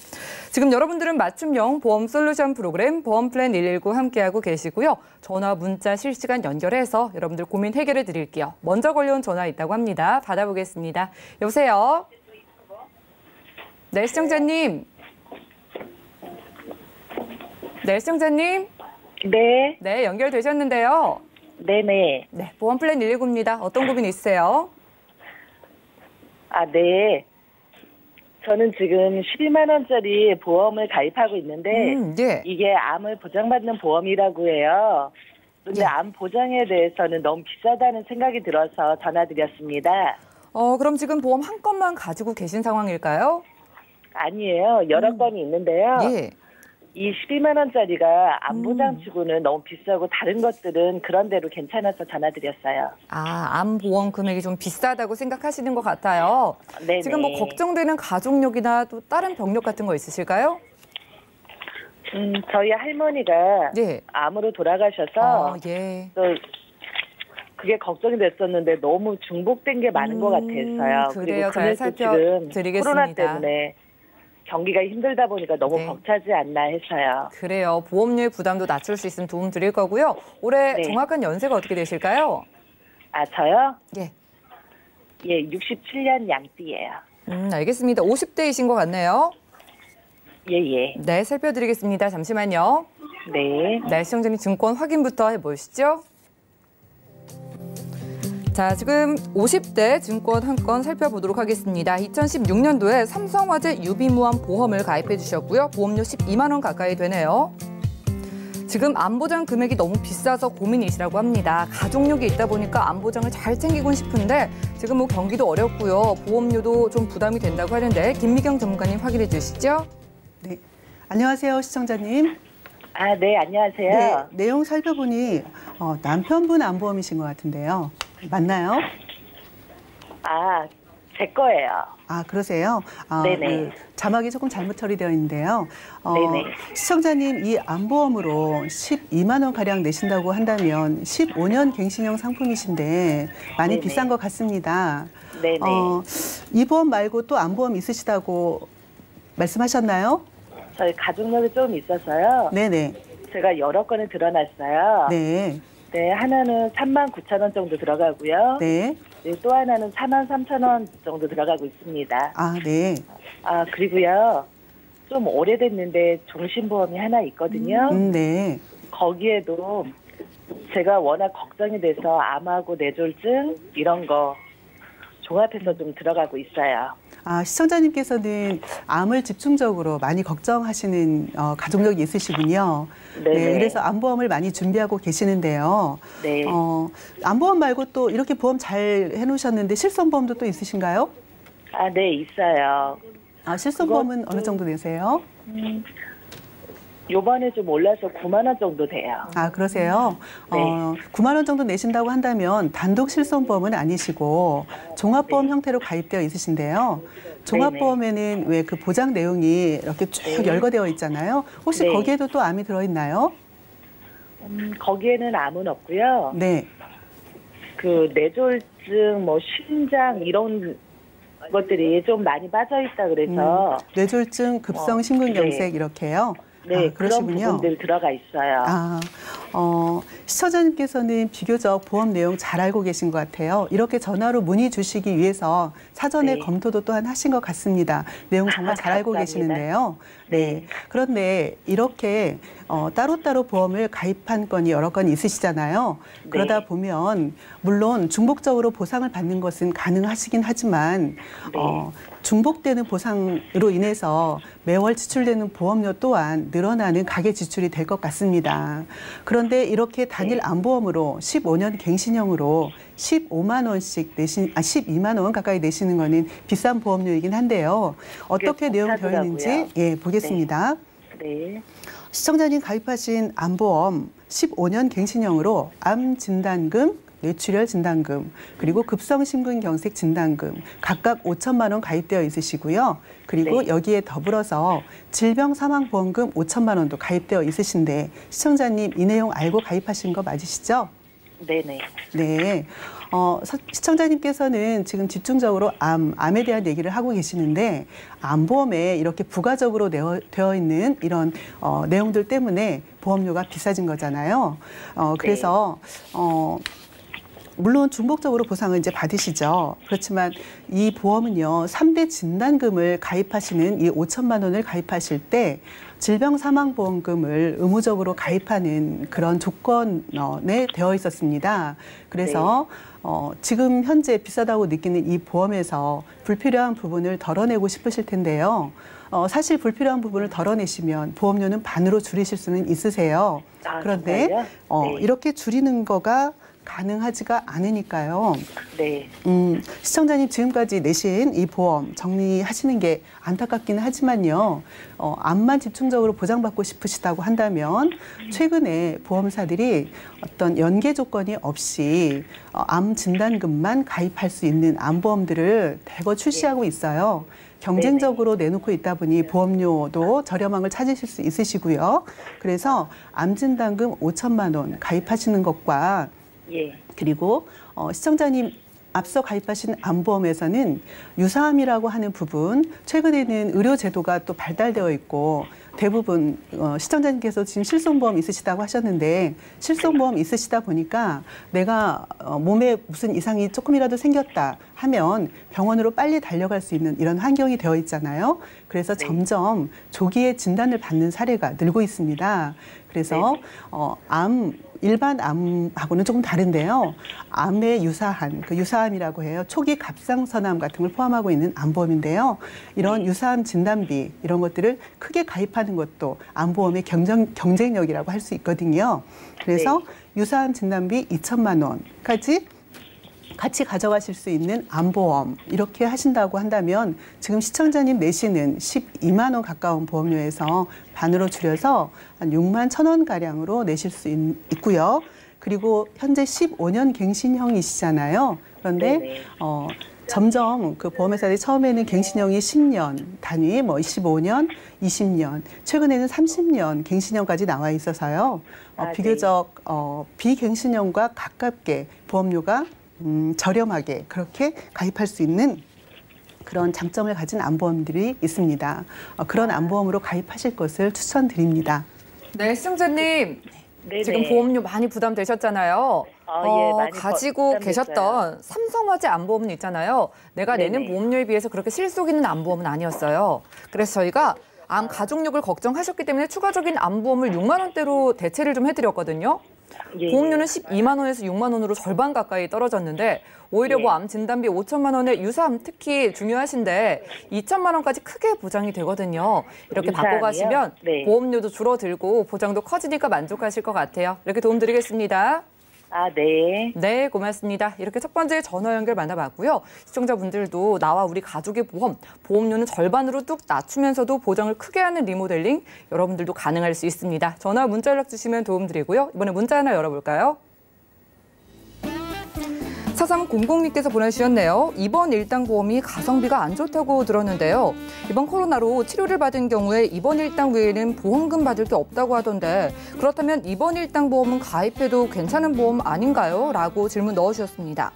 지금 여러분들은 맞춤형 보험 솔루션 프로그램 보험플랜 119 함께하고 계시고요. 전화, 문자 실시간 연결해서 여러분들 고민 해결해 드릴게요. 먼저 걸려온 전화 있다고 합니다. 받아보겠습니다. 여보세요? 네, 시청자님. 네, 시청자님. 네. 네, 연결되셨는데요. 네네. 네, 보험 플랜 119입니다. 어떤 고민 있으세요? 아, 네. 저는 지금 12만 원짜리 보험을 가입하고 있는데 음, 예. 이게 암을 보장받는 보험이라고 해요. 근데 예. 암 보장에 대해서는 너무 비싸다는 생각이 들어서 전화드렸습니다. 어, 그럼 지금 보험 한 건만 가지고 계신 상황일까요? 아니에요. 여러 음. 건이 있는데요. 예. 이 12만 원짜리가 안보장치고는 음. 너무 비싸고 다른 것들은 그런대로 괜찮아서 전화드렸어요. 아암보험 금액이 좀 비싸다고 생각하시는 것 같아요. 네 지금 뭐 네. 걱정되는 가족력이나 또 다른 병력 같은 거 있으실까요? 음 저희 할머니가 네. 암으로 돌아가셔서 아, 예. 또 그게 걱정이 됐었는데 너무 중복된 게 많은 음, 것 같아서요. 그래요. 그리고 잘 살펴드리겠습니다. 코로나 때문에 경기가 힘들다 보니까 너무 네. 벅차지 않나 했어요. 그래요. 보험료 부담도 낮출 수 있으면 도움 드릴 거고요. 올해 네. 정확한 연세가 어떻게 되실까요? 아, 저요? 예. 예, 67년 양띠예요. 음, 알겠습니다. 50대이신 것 같네요. 예, 예. 네, 살펴드리겠습니다. 잠시만요. 네. 네, 시청자님 증권 확인부터 해보시죠. 자, 지금 50대 증권 한 건 살펴보도록 하겠습니다. 2016년도에 삼성화재 유비무한 보험을 가입해 주셨고요. 보험료 12만 원 가까이 되네요. 지금 안보장 금액이 너무 비싸서 고민이시라고 합니다. 가족력이 있다 보니까 안보장을 잘 챙기곤 싶은데 지금 뭐 경기도 어렵고요. 보험료도 좀 부담이 된다고 하는데 김미경 전문가님 확인해 주시죠. 네. 안녕하세요, 시청자님. 아, 네, 안녕하세요. 네, 내용 살펴보니 어, 남편분 안보험이신 것 같은데요. 맞나요? 아, 제 거예요. 아, 그러세요? 아, 네네. 그 자막이 조금 잘못 처리되어 있는데요. 어, 네네. 시청자님, 이 안보험으로 12만 원가량 내신다고 한다면 15년 갱신형 상품이신데 많이 네네. 비싼 것 같습니다. 네네. 어, 이 보험 말고 또 안보험 있으시다고 말씀하셨나요? 저희 가족력이 좀 있어서요. 네네. 제가 여러 건을 드러났어요. 네. 네, 하나는 3만 9천 원 정도 들어가고요. 네. 네, 또 하나는 4만 3천 원 정도 들어가고 있습니다. 아, 네. 아, 그리고요. 좀 오래됐는데 종신보험이 하나 있거든요. 음, 음, 네. 거기에도 제가 워낙 걱정이 돼서 암하고 뇌졸중 이런 거 종합해서 좀 들어가고 있어요. 아, 시청자님께서는 암을 집중적으로 많이 걱정하시는 어, 가족력이 있으시군요. 네 그래서 암보험을 많이 준비하고 계시는데요. 네. 어, 암보험 말고 또 이렇게 보험 잘 해놓으셨는데 실손보험도 또 있으신가요? 아, 네, 있어요. 아, 실손보험은 그것도... 어느 정도 되세요? 음. 요번에 좀 올라서 9만 원 정도 돼요. 아 그러세요? 네. 어, 9만 원 정도 내신다고 한다면 단독 실손보험은 아니시고 종합보험 네. 형태로 가입되어 있으신데요. 종합보험에는 왜 그 보장 내용이 이렇게 쭉 네. 열거되어 있잖아요. 혹시 네. 거기에도 또 암이 들어있나요? 음, 거기에는 암은 없고요. 네. 그 뇌졸중, 뭐 심장 이런 것들이 좀 많이 빠져 있다 그래서 음, 뇌졸중, 급성 어, 네. 심근경색 어, 이렇게요. 네, 아, 그런 부분들 들어가 있어요. 아, 어, 시청자님께서는 비교적 보험 내용 잘 알고 계신 것 같아요. 이렇게 전화로 문의 주시기 위해서 사전에 네. 검토도 또한 하신 것 같습니다. 내용 정말 잘 알고 계시는데요. 네. 네. 그런데 이렇게 어, 따로따로 보험을 가입한 건이 여러 건 있으시잖아요. 네. 그러다 보면 물론 중복적으로 보상을 받는 것은 가능하시긴 하지만 네. 어, 중복되는 보상으로 인해서 매월 지출되는 보험료 또한 늘어나는 가계 지출이 될 것 같습니다. 그런데 이렇게 단일 안보험으로 15년 갱신형으로 15만 원씩 내신 아 12만 원 가까이 내시는 거는 비싼 보험료이긴 한데요. 어떻게 내용이 되어 있는지 예, 보겠습니다. 네. 네. 시청자님 가입하신 안보험 15년 갱신형으로 암 진단금 뇌출혈 진단금, 그리고 급성심근경색 진단금 각각 5천만 원 가입되어 있으시고요. 그리고 네. 여기에 더불어서 질병 사망 보험금 5천만 원도 가입되어 있으신데 시청자님 이 내용 알고 가입하신 거 맞으시죠? 네네. 네. 어, 서, 시청자님께서는 지금 집중적으로 암, 암에 대한 얘기를 하고 계시는데 암보험에 이렇게 부가적으로 내어, 되어 있는 이런 어, 내용들 때문에 보험료가 비싸진 거잖아요. 어, 네. 그래서 네. 어, 물론 중복적으로 보상은 이제 받으시죠. 그렇지만 이 보험은요, 삼대 진단금을 가입하시는 이 5천만 원을 가입하실 때 질병 사망 보험금을 의무적으로 가입하는 그런 조건에 되어 있었습니다. 그래서 네. 어, 지금 현재 비싸다고 느끼는 이 보험에서 불필요한 부분을 덜어내고 싶으실 텐데요. 어, 사실 불필요한 부분을 덜어내시면 보험료는 반으로 줄이실 수는 있으세요. 아, 그런데 어, 네. 어, 이렇게 줄이는 거가 가능하지가 않으니까요. 네. 음, 시청자님 지금까지 내신 이 보험 정리하시는 게 안타깝기는 하지만요. 어, 암만 집중적으로 보장받고 싶으시다고 한다면 최근에 보험사들이 어떤 연계 조건이 없이 어, 암 진단금만 가입할 수 있는 암보험들을 대거 출시하고 있어요. 경쟁적으로 내놓고 있다 보니 보험료도 저렴한 걸 찾으실 수 있으시고요. 그래서 암 진단금 5천만 원 가입하시는 것과 예. 그리고 어, 시청자님 앞서 가입하신 안보험에서는 유사함이라고 하는 부분 최근에는 의료 제도가 또 발달되어 있고 대부분 어, 시청자님께서 지금 실손보험 있으시다고 하셨는데 실손보험 있으시다 보니까 내가 어, 몸에 무슨 이상이 조금이라도 생겼다 하면 병원으로 빨리 달려갈 수 있는 이런 환경이 되어 있잖아요. 그래서 네. 점점 조기에 진단을 받는 사례가 늘고 있습니다. 그래서 네. 어, 암 일반 암하고는 조금 다른데요. 암에 유사한 그 유사암이라고 해요. 초기 갑상선암 같은 걸 포함하고 있는 암보험인데요. 이런 네. 유사암 진단비 이런 것들을 크게 가입하는 것도 암보험의 경쟁 경쟁력이라고 할 수 있거든요. 그래서 네. 유사암 진단비 2천만 원까지 같이 가져가실 수 있는 안보험 이렇게 하신다고 한다면 지금 시청자님 내시는 12만 원 가까운 보험료에서 반으로 줄여서 한 6만 천 원 가량으로 내실 수 있, 있고요. 그리고 현재 15년 갱신형이시잖아요. 그런데 어 점점 그 보험회사들이 처음에는 갱신형이 10년 단위, 뭐 15년, 20년, 최근에는 30년 갱신형까지 나와 있어서요. 어, 아, 네. 비교적 어, 비갱신형과 가깝게 보험료가 음, 저렴하게 그렇게 가입할 수 있는 그런 장점을 가진 안보험들이 있습니다. 어, 그런 안보험으로 가입하실 것을 추천드립니다. 네, 승재님. 네네. 네. 지금 보험료 많이 부담되셨잖아요. 아, 예, 어, 예, 가지고 계셨던 삼성화재 안보험은 있잖아요. 내가 네네. 내는 네. 보험료에 비해서 그렇게 실속 있는 안보험은 아니었어요. 그래서 저희가 암 가족력을 걱정하셨기 때문에 추가적인 안보험을 6만 원대로 대체를 좀 해드렸거든요. 예, 보험료는 12만 예. 원에서 6만 원으로 절반 가까이 떨어졌는데 오히려 뭐 예. 뭐암 진단비 5천만 원에 유사암 특히 중요하신데 2천만 원까지 크게 보장이 되거든요. 이렇게 유사암이요? 바꿔가시면 네. 보험료도 줄어들고 보장도 커지니까 만족하실 것 같아요. 이렇게 도움드리겠습니다. 아, 네. 네, 고맙습니다. 이렇게 첫 번째 전화 연결 만나봤고요. 시청자분들도 나와 우리 가족의 보험, 보험료는 절반으로 뚝 낮추면서도 보장을 크게 하는 리모델링 여러분들도 가능할 수 있습니다. 전화 문자 연락 주시면 도움드리고요. 이번에 문자 하나 열어볼까요? 4300님께서 보내주셨네요. 이번 일당보험이 가성비가 안 좋다고 들었는데요. 이번 코로나로 치료를 받은 경우에 이번 일당 외에는 보험금 받을 게 없다고 하던데 그렇다면 이번 일당보험은 가입해도 괜찮은 보험 아닌가요? 라고 질문 넣어주셨습니다.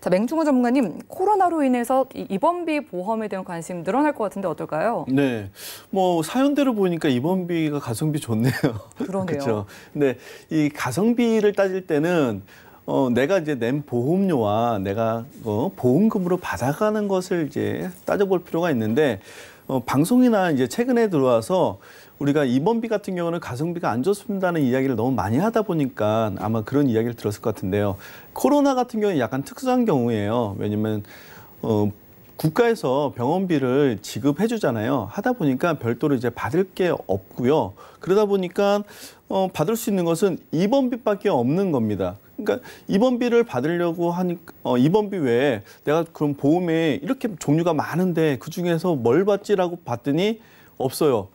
자, 맹충호 전문가님, 코로나로 인해서 입원비 보험에 대한 관심 늘어날 것 같은데 어떨까요? 네. 뭐 사연대로 보니까 입원비가 가성비 좋네요. 그러네요. 그렇죠. 근데 네. 이 가성비를 따질 때는 어, 내가 이제 낸 보험료와 내가 어, 보험금으로 받아가는 것을 이제 따져볼 필요가 있는데 어, 방송이나 이제 최근에 들어와서 우리가 입원비 같은 경우는 가성비가 안 좋습니다는 이야기를 너무 많이 하다 보니까 아마 그런 이야기를 들었을 것 같은데요. 코로나 같은 경우는 약간 특수한 경우예요. 왜냐면 어, 국가에서 병원비를 지급해 주잖아요. 하다 보니까 별도로 이제 받을 게 없고요. 그러다 보니까 어, 받을 수 있는 것은 입원비밖에 없는 겁니다. 그러니까 입원비를 받으려고 하니 어, 입원비 외에 내가 그럼 보험에 이렇게 종류가 많은데 그 중에서 뭘 받지라고 봤더니 없어요.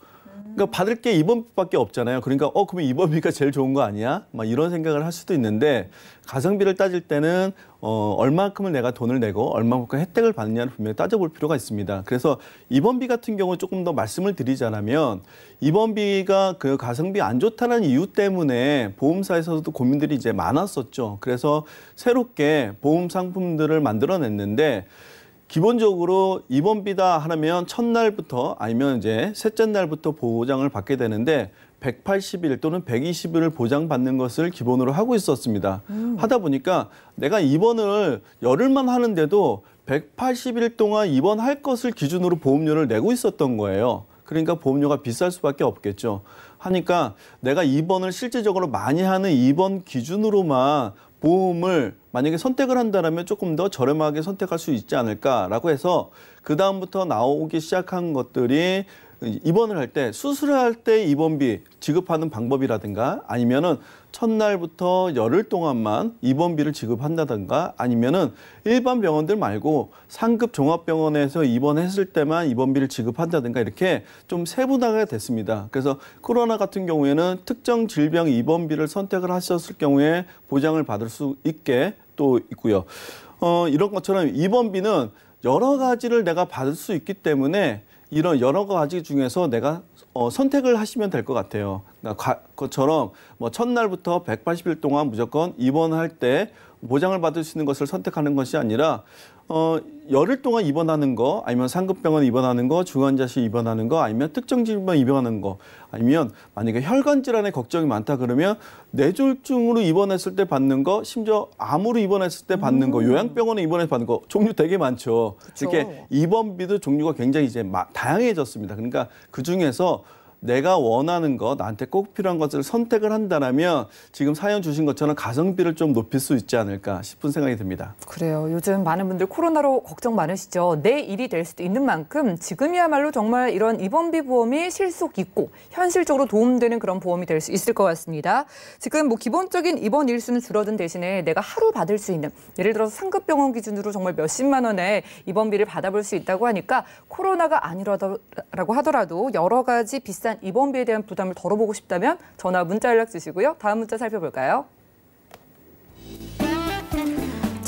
그러니까 받을 게 입원비밖에 없잖아요. 그러니까 어 그러면 입원비가 제일 좋은 거 아니야? 막 이런 생각을 할 수도 있는데 가성비를 따질 때는 어 얼마큼을 내가 돈을 내고 얼마만큼 혜택을 받느냐를 분명히 따져볼 필요가 있습니다. 그래서 입원비 같은 경우 조금 더 말씀을 드리자면 입원비가 그 가성비 안 좋다는 이유 때문에 보험사에서도 고민들이 이제 많았었죠. 그래서 새롭게 보험 상품들을 만들어냈는데 기본적으로 입원비다 하면 첫날부터 아니면 이제 셋째 날부터 보장을 받게 되는데 180일 또는 120일을 보장받는 것을 기본으로 하고 있었습니다. 음. 하다 보니까 내가 입원을 열흘만 하는데도 180일 동안 입원할 것을 기준으로 보험료를 내고 있었던 거예요. 그러니까 보험료가 비쌀 수밖에 없겠죠. 하니까 내가 입원을 실제적으로 많이 하는 입원 기준으로만 보험을 만약에 선택을 한다면 조금 더 저렴하게 선택할 수 있지 않을까라고 해서 그 다음부터 나오기 시작한 것들이 입원을 할 때 수술할 때 입원비 지급하는 방법이라든가 아니면은 첫날부터 열흘 동안만 입원비를 지급한다든가 아니면은 일반 병원들 말고 상급 종합병원에서 입원했을 때만 입원비를 지급한다든가 이렇게 좀 세분화가 됐습니다. 그래서 코로나 같은 경우에는 특정 질병 입원비를 선택을 하셨을 경우에 보장을 받을 수 있게 또 있고요. 어, 이런 것처럼 입원비는 여러 가지를 내가 받을 수 있기 때문에 이런 여러 가지 중에서 내가 어, 선택을 하시면 될 것 같아요. 그러니까 가, 것처럼 뭐 첫날부터 180일 동안 무조건 입원할 때 보장을 받을 수 있는 것을 선택하는 것이 아니라 어, 열흘 동안 입원하는 거, 아니면 상급병원 입원하는 거, 중환자실 입원하는 거, 아니면 특정 질병 입원하는 거, 아니면 만약에 혈관 질환에 걱정이 많다 그러면 뇌졸중으로 입원했을 때 받는 거, 심지어 암으로 입원했을 때 받는 음. 거, 요양병원에 입원해서 받는 거 종류 되게 많죠. 그쵸. 이렇게 입원비도 종류가 굉장히 이제 다양해졌습니다. 그러니까 그 중에서 내가 원하는 것, 나한테 꼭 필요한 것을 선택을 한다면 지금 사연 주신 것처럼 가성비를 좀 높일 수 있지 않을까 싶은 생각이 듭니다. 그래요. 요즘 많은 분들 코로나로 걱정 많으시죠. 내 일이 될 수도 있는 만큼 지금이야말로 정말 이런 입원비 보험이 실속 있고 현실적으로 도움되는 그런 보험이 될 수 있을 것 같습니다. 지금 뭐 기본적인 입원 일수는 줄어든 대신에 내가 하루 받을 수 있는 예를 들어서 상급 병원 기준으로 정말 몇십만 원의 입원비를 받아볼 수 있다고 하니까 코로나가 아니라고 하더라도 여러 가지 비싼 입산 입원비에 대한 부담을 덜어보고 싶다면 전화 문자 연락 주시고요. 다음 문자 살펴볼까요?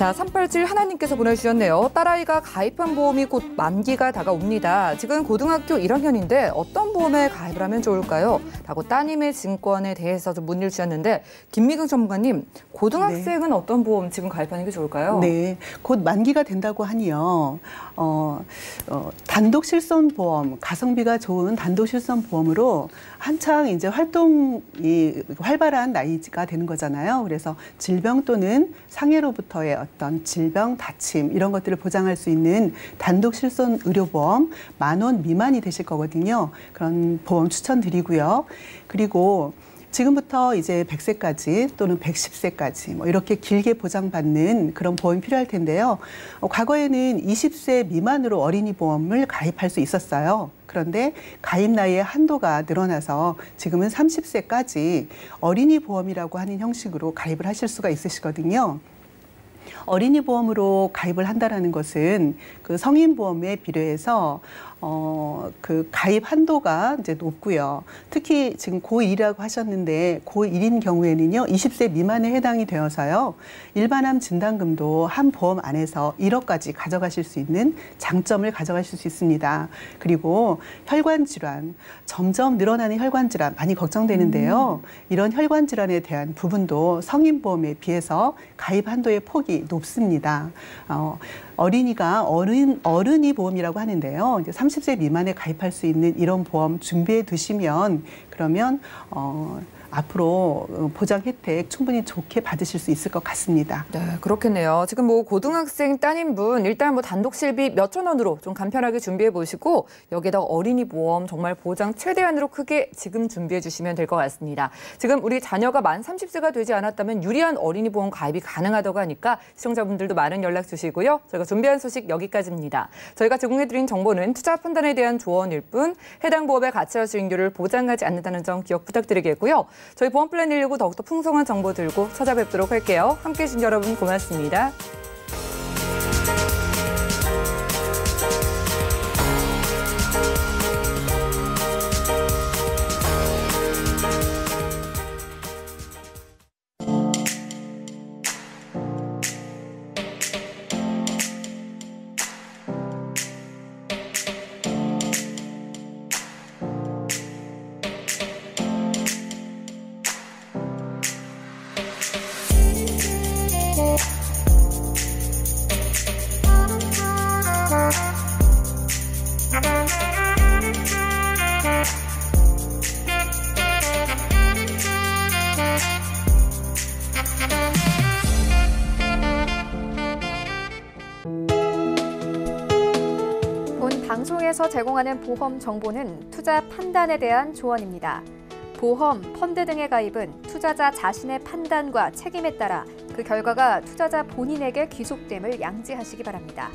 자, 387 하나님께서 보내주셨네요. 딸아이가 가입한 보험이 곧 만기가 다가옵니다. 지금 고등학교 1학년인데 어떤 보험에 가입을 하면 좋을까요? 라고 따님의 증권에 대해서 좀 문의를 주셨는데 김미경 전문가님, 고등학생은 네. 어떤 보험 지금 가입하는 게 좋을까요? 네, 곧 만기가 된다고 하니요. 어, 어, 단독 실손 보험, 가성비가 좋은 단독 실손 보험으로 한창 이제 활동이 활발한 나이가 되는 거잖아요. 그래서 질병 또는 상해로부터의 어떤 질병, 다침 이런 것들을 보장할 수 있는 단독 실손 의료보험 만 원 미만이 되실 거거든요. 그런 보험 추천드리고요. 그리고 지금부터 이제 100세까지 또는 110세까지 뭐 이렇게 길게 보장받는 그런 보험이 필요할 텐데요. 어, 과거에는 20세 미만으로 어린이 보험을 가입할 수 있었어요. 그런데 가입 나이의 한도가 늘어나서 지금은 30세까지 어린이 보험이라고 하는 형식으로 가입을 하실 수가 있으시거든요. 어린이 보험으로 가입을 한다라는 것은 그 성인 보험에 비례해서 어, 그 가입 한도가 이제 높고요. 특히 지금 고1이라고 하셨는데 고1인 경우에는요. 20세 미만에 해당이 되어서요. 일반암 진단금도 한 보험 안에서 1억까지 가져가실 수 있는 장점을 가져가실 수 있습니다. 그리고 혈관 질환, 점점 늘어나는 혈관 질환 많이 걱정되는데요. 음. 이런 혈관 질환에 대한 부분도 성인 보험에 비해서 가입 한도의 폭이 높습니다. 어, 어린이가 어른, 어른이 보험이라고 하는데요. 이제 30세 미만에 가입할 수 있는 이런 보험 준비해 두시면 그러면, 어, 앞으로 어, 보장 혜택 충분히 좋게 받으실 수 있을 것 같습니다. 네, 그렇겠네요. 지금 뭐 고등학생 따님분 일단 뭐 단독 실비 몇 천 원으로 좀 간편하게 준비해 보시고 여기에다 어린이 보험 정말 보장 최대한으로 크게 지금 준비해 주시면 될 것 같습니다. 지금 우리 자녀가 만 30세가 되지 않았다면 유리한 어린이 보험 가입이 가능하다고 하니까 시청자분들도 많은 연락 주시고요. 저희가 준비한 소식 여기까지입니다. 저희가 제공해 드린 정보는 투자 판단에 대한 조언일 뿐 해당 보험의 가치와 수익률을 보장하지 않는다는 점 기억 부탁드리겠고요. 저희 보험플랜119 더욱더 풍성한 정보 들고 찾아뵙도록 할게요. 함께해 주신 여러분 고맙습니다. 제공하는 보험 정보는 투자 판단에 대한 조언입니다. 보험, 펀드 등의 가입은 투자자 자신의 판단과 책임에 따라 그 결과가 투자자 본인에게 귀속됨을 양지하시기 바랍니다.